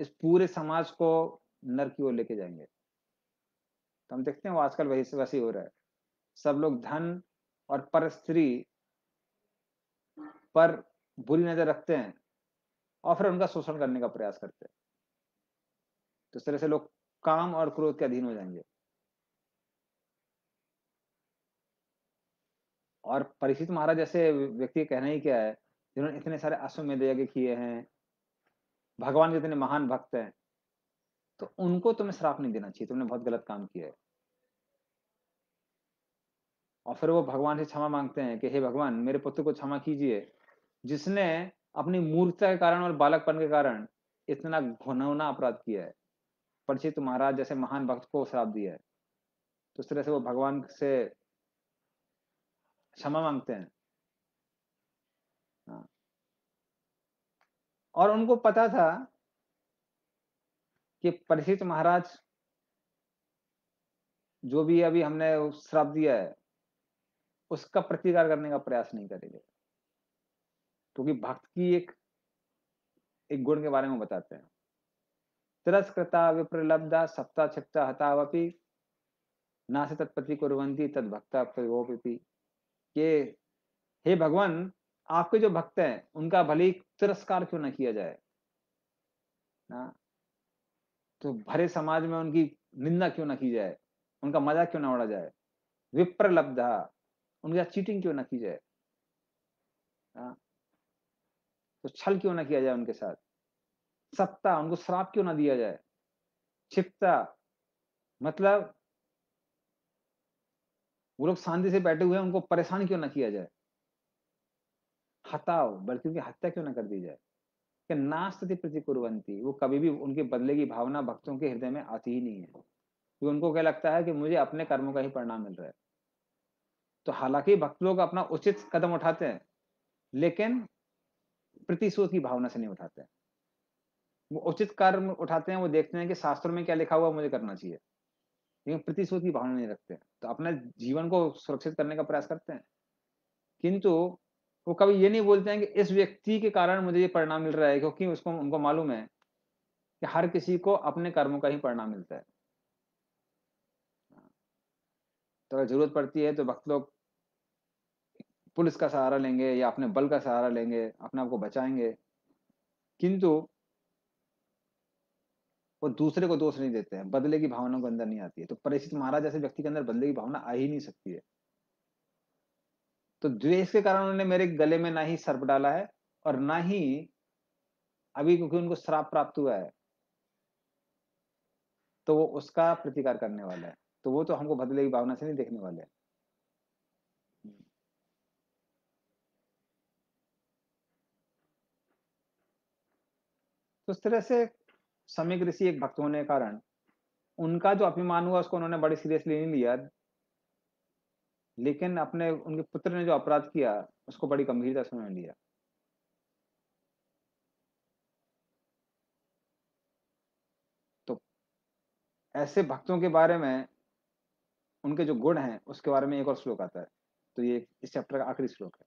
इस पूरे समाज को नर की ओर लेके जाएंगे तो हम देखते हैं वो आजकल वही से वैसे हो रहा है सब लोग धन और पर स्त्री पर बुरी नजर रखते हैं और फिर उनका शोषण करने का प्रयास करते हैं तो इस तरह से लोग काम और क्रोध के अधीन हो जाएंगे और परिचित महाराज जैसे व्यक्ति कहना ही क्या है जिन्होंने इतने सारे अश्वमेध यज्ञ किए हैं भगवान जितने महान भक्त हैं तो उनको तुम्हें श्राप नहीं देना चाहिए तुमने बहुत गलत काम किया है और फिर वो भगवान से क्षमा मांगते हैं कि हे भगवान मेरे पुत्र को क्षमा कीजिए जिसने अपनी मूर्खता के कारण और बालकपन के कारण इतना घुनौना अपराध किया है परिचित महाराज जैसे महान भक्त को श्राप दिया है तो उस तरह से वो भगवान से क्षमा मांगते हैं हाँ। और उनको पता था कि परिचित महाराज जो भी अभी हमने श्राप दिया है उसका प्रतिकार करने का प्रयास नहीं करेंगे क्योंकि तो भक्त की एक एक गुण के बारे में बताते हैं तिरस्कृता विप्रलब्धा सप्ताह छिप्ता हतावपी ना से तत्पति कुरवंती तद भक्ता प्रयोगी कि हे भगवान आपके जो भक्त हैं उनका भले तिरस्कार क्यों ना किया जाए ना तो भरे समाज में उनकी निंदा क्यों ना की जाए उनका मजा क्यों ना उड़ा जाए विप्रलब्धा उनका चीटिंग क्यों ना की जाए ना तो छल क्यों ना किया जाए उनके साथ सत्ता उनको श्राप क्यों ना दिया जाए छिपता मतलब वो लोग शांति से बैठे हुए हैं उनको परेशान क्यों ना किया जाए हताओ बल्कि उनकी हत्या क्यों ना कर दी जाए कि नास्ति प्रतिकुरवंती वो कभी भी उनके बदले की भावना भक्तों के हृदय में आती ही नहीं है क्योंकि उनको क्या लगता है कि मुझे अपने कर्मों का ही परिणाम मिल रहा है तो हालांकि भक्त लोग अपना उचित कदम उठाते हैं लेकिन प्रतिशोध की भावना से नहीं उठाते वो उचित कर्म उठाते हैं वो देखते हैं कि शास्त्रों में क्या लिखा हुआ मुझे करना चाहिए लेकिन प्रतिशोध की भावना नहीं रखते तो अपने जीवन को सुरक्षित करने का प्रयास करते हैं किंतु वो कभी ये नहीं बोलते हैं कि इस व्यक्ति के कारण मुझे ये परिणाम मिल रहा है क्योंकि उसको उनको मालूम है कि हर किसी को अपने कर्मों का ही परिणाम मिलता है तो अगर जरूरत पड़ती है तो भक्त लोग पुलिस का सहारा लेंगे या अपने बल का सहारा लेंगे अपने आप को बचाएंगे किंतु वो दूसरे को दोष नहीं देते हैं बदले की भावना को अंदर नहीं आती है तो परिचित महाराज जैसे व्यक्ति के अंदर बदले की भावना आ ही नहीं सकती है तो द्वेष के कारण उन्होंने मेरे गले में ना ही सर्प डाला है और ना ही अभी क्योंकि उनको श्राप प्राप्त हुआ है तो वो उसका प्रतिकार करने वाला है तो वो तो हमको बदले की भावना से नहीं देखने वाले तो उस तरह से समीक ऋषि एक भक्त होने के कारण उनका जो अपमान हुआ उसको उन्होंने बड़े सीरियसली नहीं लिया लेकिन अपने उनके पुत्र ने जो अपराध किया उसको बड़ी गंभीरता से उन्होंने लिया तो ऐसे भक्तों के बारे में उनके जो गुण हैं उसके बारे में एक और श्लोक आता है तो ये इस चैप्टर का आखिरी श्लोक है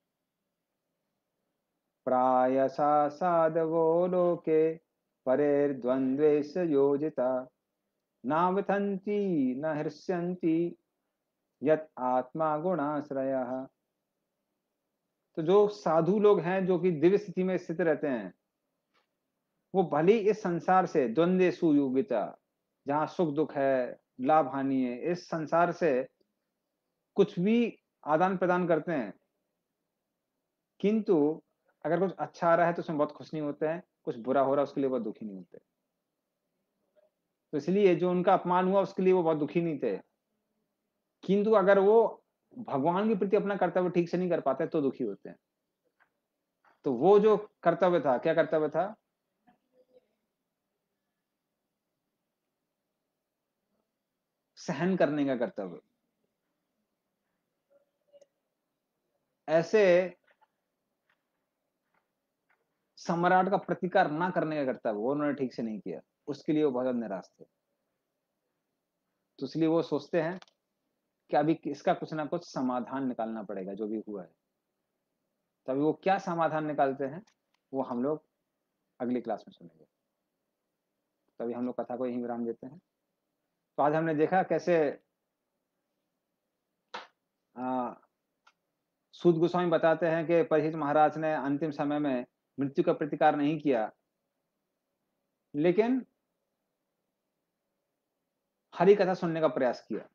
प्रायसा साधवो लोके परेर्द्वन्द्वे योजिता नावथन्ति न हृष्यन्ति यत् आत्मा गुणाश्रयः तो जो साधु लोग हैं जो कि दिव्य स्थिति में स्थित रहते हैं वो भले इस संसार से द्वंद्व सुयोगिता जहां सुख दुख है लाभ हानि है इस संसार से कुछ भी आदान प्रदान करते हैं किंतु अगर कुछ अच्छा आ रहा है तो उसमें बहुत खुश नहीं होते हैं कुछ बुरा हो रहा है उसके लिए वह दुखी नहीं होते तो इसलिए जो उनका अपमान हुआ उसके लिए वो बहुत दुखी नहीं थे किंतु अगर वो भगवान के प्रति अपना कर्तव्य ठीक से नहीं कर पाते तो दुखी होते हैं तो वो जो कर्तव्य था क्या कर्तव्य था सहन करने का कर्तव्य ऐसे सम्राट का प्रतिकार ना करने का करता है वो उन्होंने ठीक से नहीं किया उसके लिए वो बहुत निराश थे तो इसलिए वो सोचते हैं कि अभी इसका कुछ ना कुछ समाधान निकालना पड़ेगा जो भी हुआ है तो अभी वो क्या समाधान निकालते हैं वो हम लोग अगली क्लास में सुनेंगे तो अभी हम लोग कथा को यही विराम देते हैं तो आज हमने देखा कैसे सूद गोस्वामी बताते हैं कि परिचित महाराज ने अंतिम समय में मृत्यु का प्रतिकार नहीं किया लेकिन हरी कथा सुनने का प्रयास किया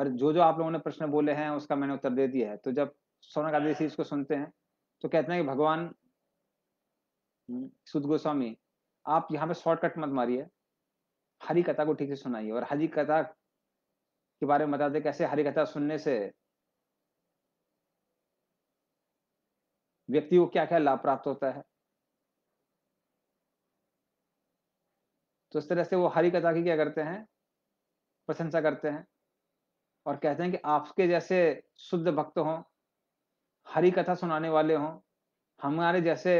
और जो जो आप लोगों ने प्रश्न बोले हैं उसका मैंने उत्तर दे दिया है तो जब सोना का इसको सुनते हैं तो कहते हैं कि भगवान हम्म, सुध गोस्वामी आप यहाँ पे शॉर्टकट मत मारिए हरी कथा को ठीक से सुनाइए और हरी कथा के बारे में बताते कैसे हरि कथा सुनने से व्यक्ति को क्या क्या लाभ प्राप्त होता है तो इस तरह से वो हरि कथा की क्या करते हैं प्रशंसा करते हैं और कहते हैं कि आपके जैसे शुद्ध भक्त हों हरि कथा सुनाने वाले हों हमारे जैसे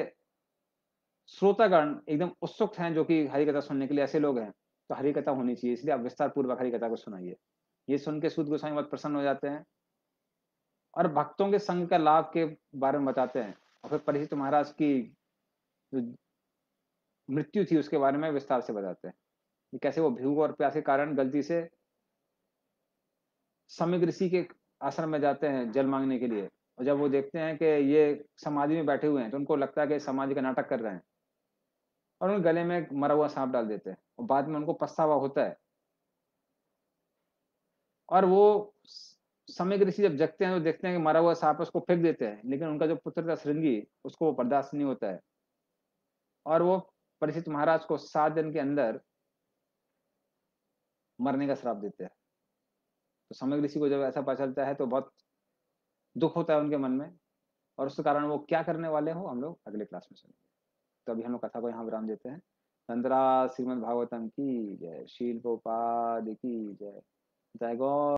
श्रोतागण एकदम उत्सुक हैं जो कि हरि कथा सुनने के लिए ऐसे लोग हैं तो हरि कथा होनी चाहिए इसलिए आप विस्तार पूर्वक हरि कथा को सुनाइए ये सुन के शुद्ध गोस्वामी बहुत प्रसन्न हो जाते हैं और भक्तों के संग का लाभ के बारे में बताते हैं और फिर परिचित महाराज की मृत्यु थी उसके बारे में विस्तार से बताते हैं कि कैसे वो भीख और प्यास के कारण गलती से समिग ऋषि के आश्रम में जाते हैं जल मांगने के लिए और जब वो देखते हैं कि ये समाधि में बैठे हुए हैं तो उनको लगता है कि समाधि का नाटक कर रहे हैं और उन गले में मरा हुआ सांप डाल देते हैं और बाद में उनको पछतावा होता है और वो समय के ऋषि जब जगते हैं तो देखते हैं कि मरा हुआ सांप उसको फेंक देते हैं लेकिन उनका जो पुत्र था श्रृंगी उसको वो बर्दाश्त नहीं होता है और वो परिचित महाराज को सात दिन के अंदर मरने का श्राप देते हैं तो समय ऋषि को जब ऐसा पता चलता है तो बहुत दुख होता है उनके मन में और उसके कारण वो क्या करने वाले हो हम लोग अगले क्लास में सुनेंगे तो अभी हम लोग कथा को यहाँ विराम देते हैं चंद्रा श्रीमद भागवतम की जय शील गोपाद की जय जय गौ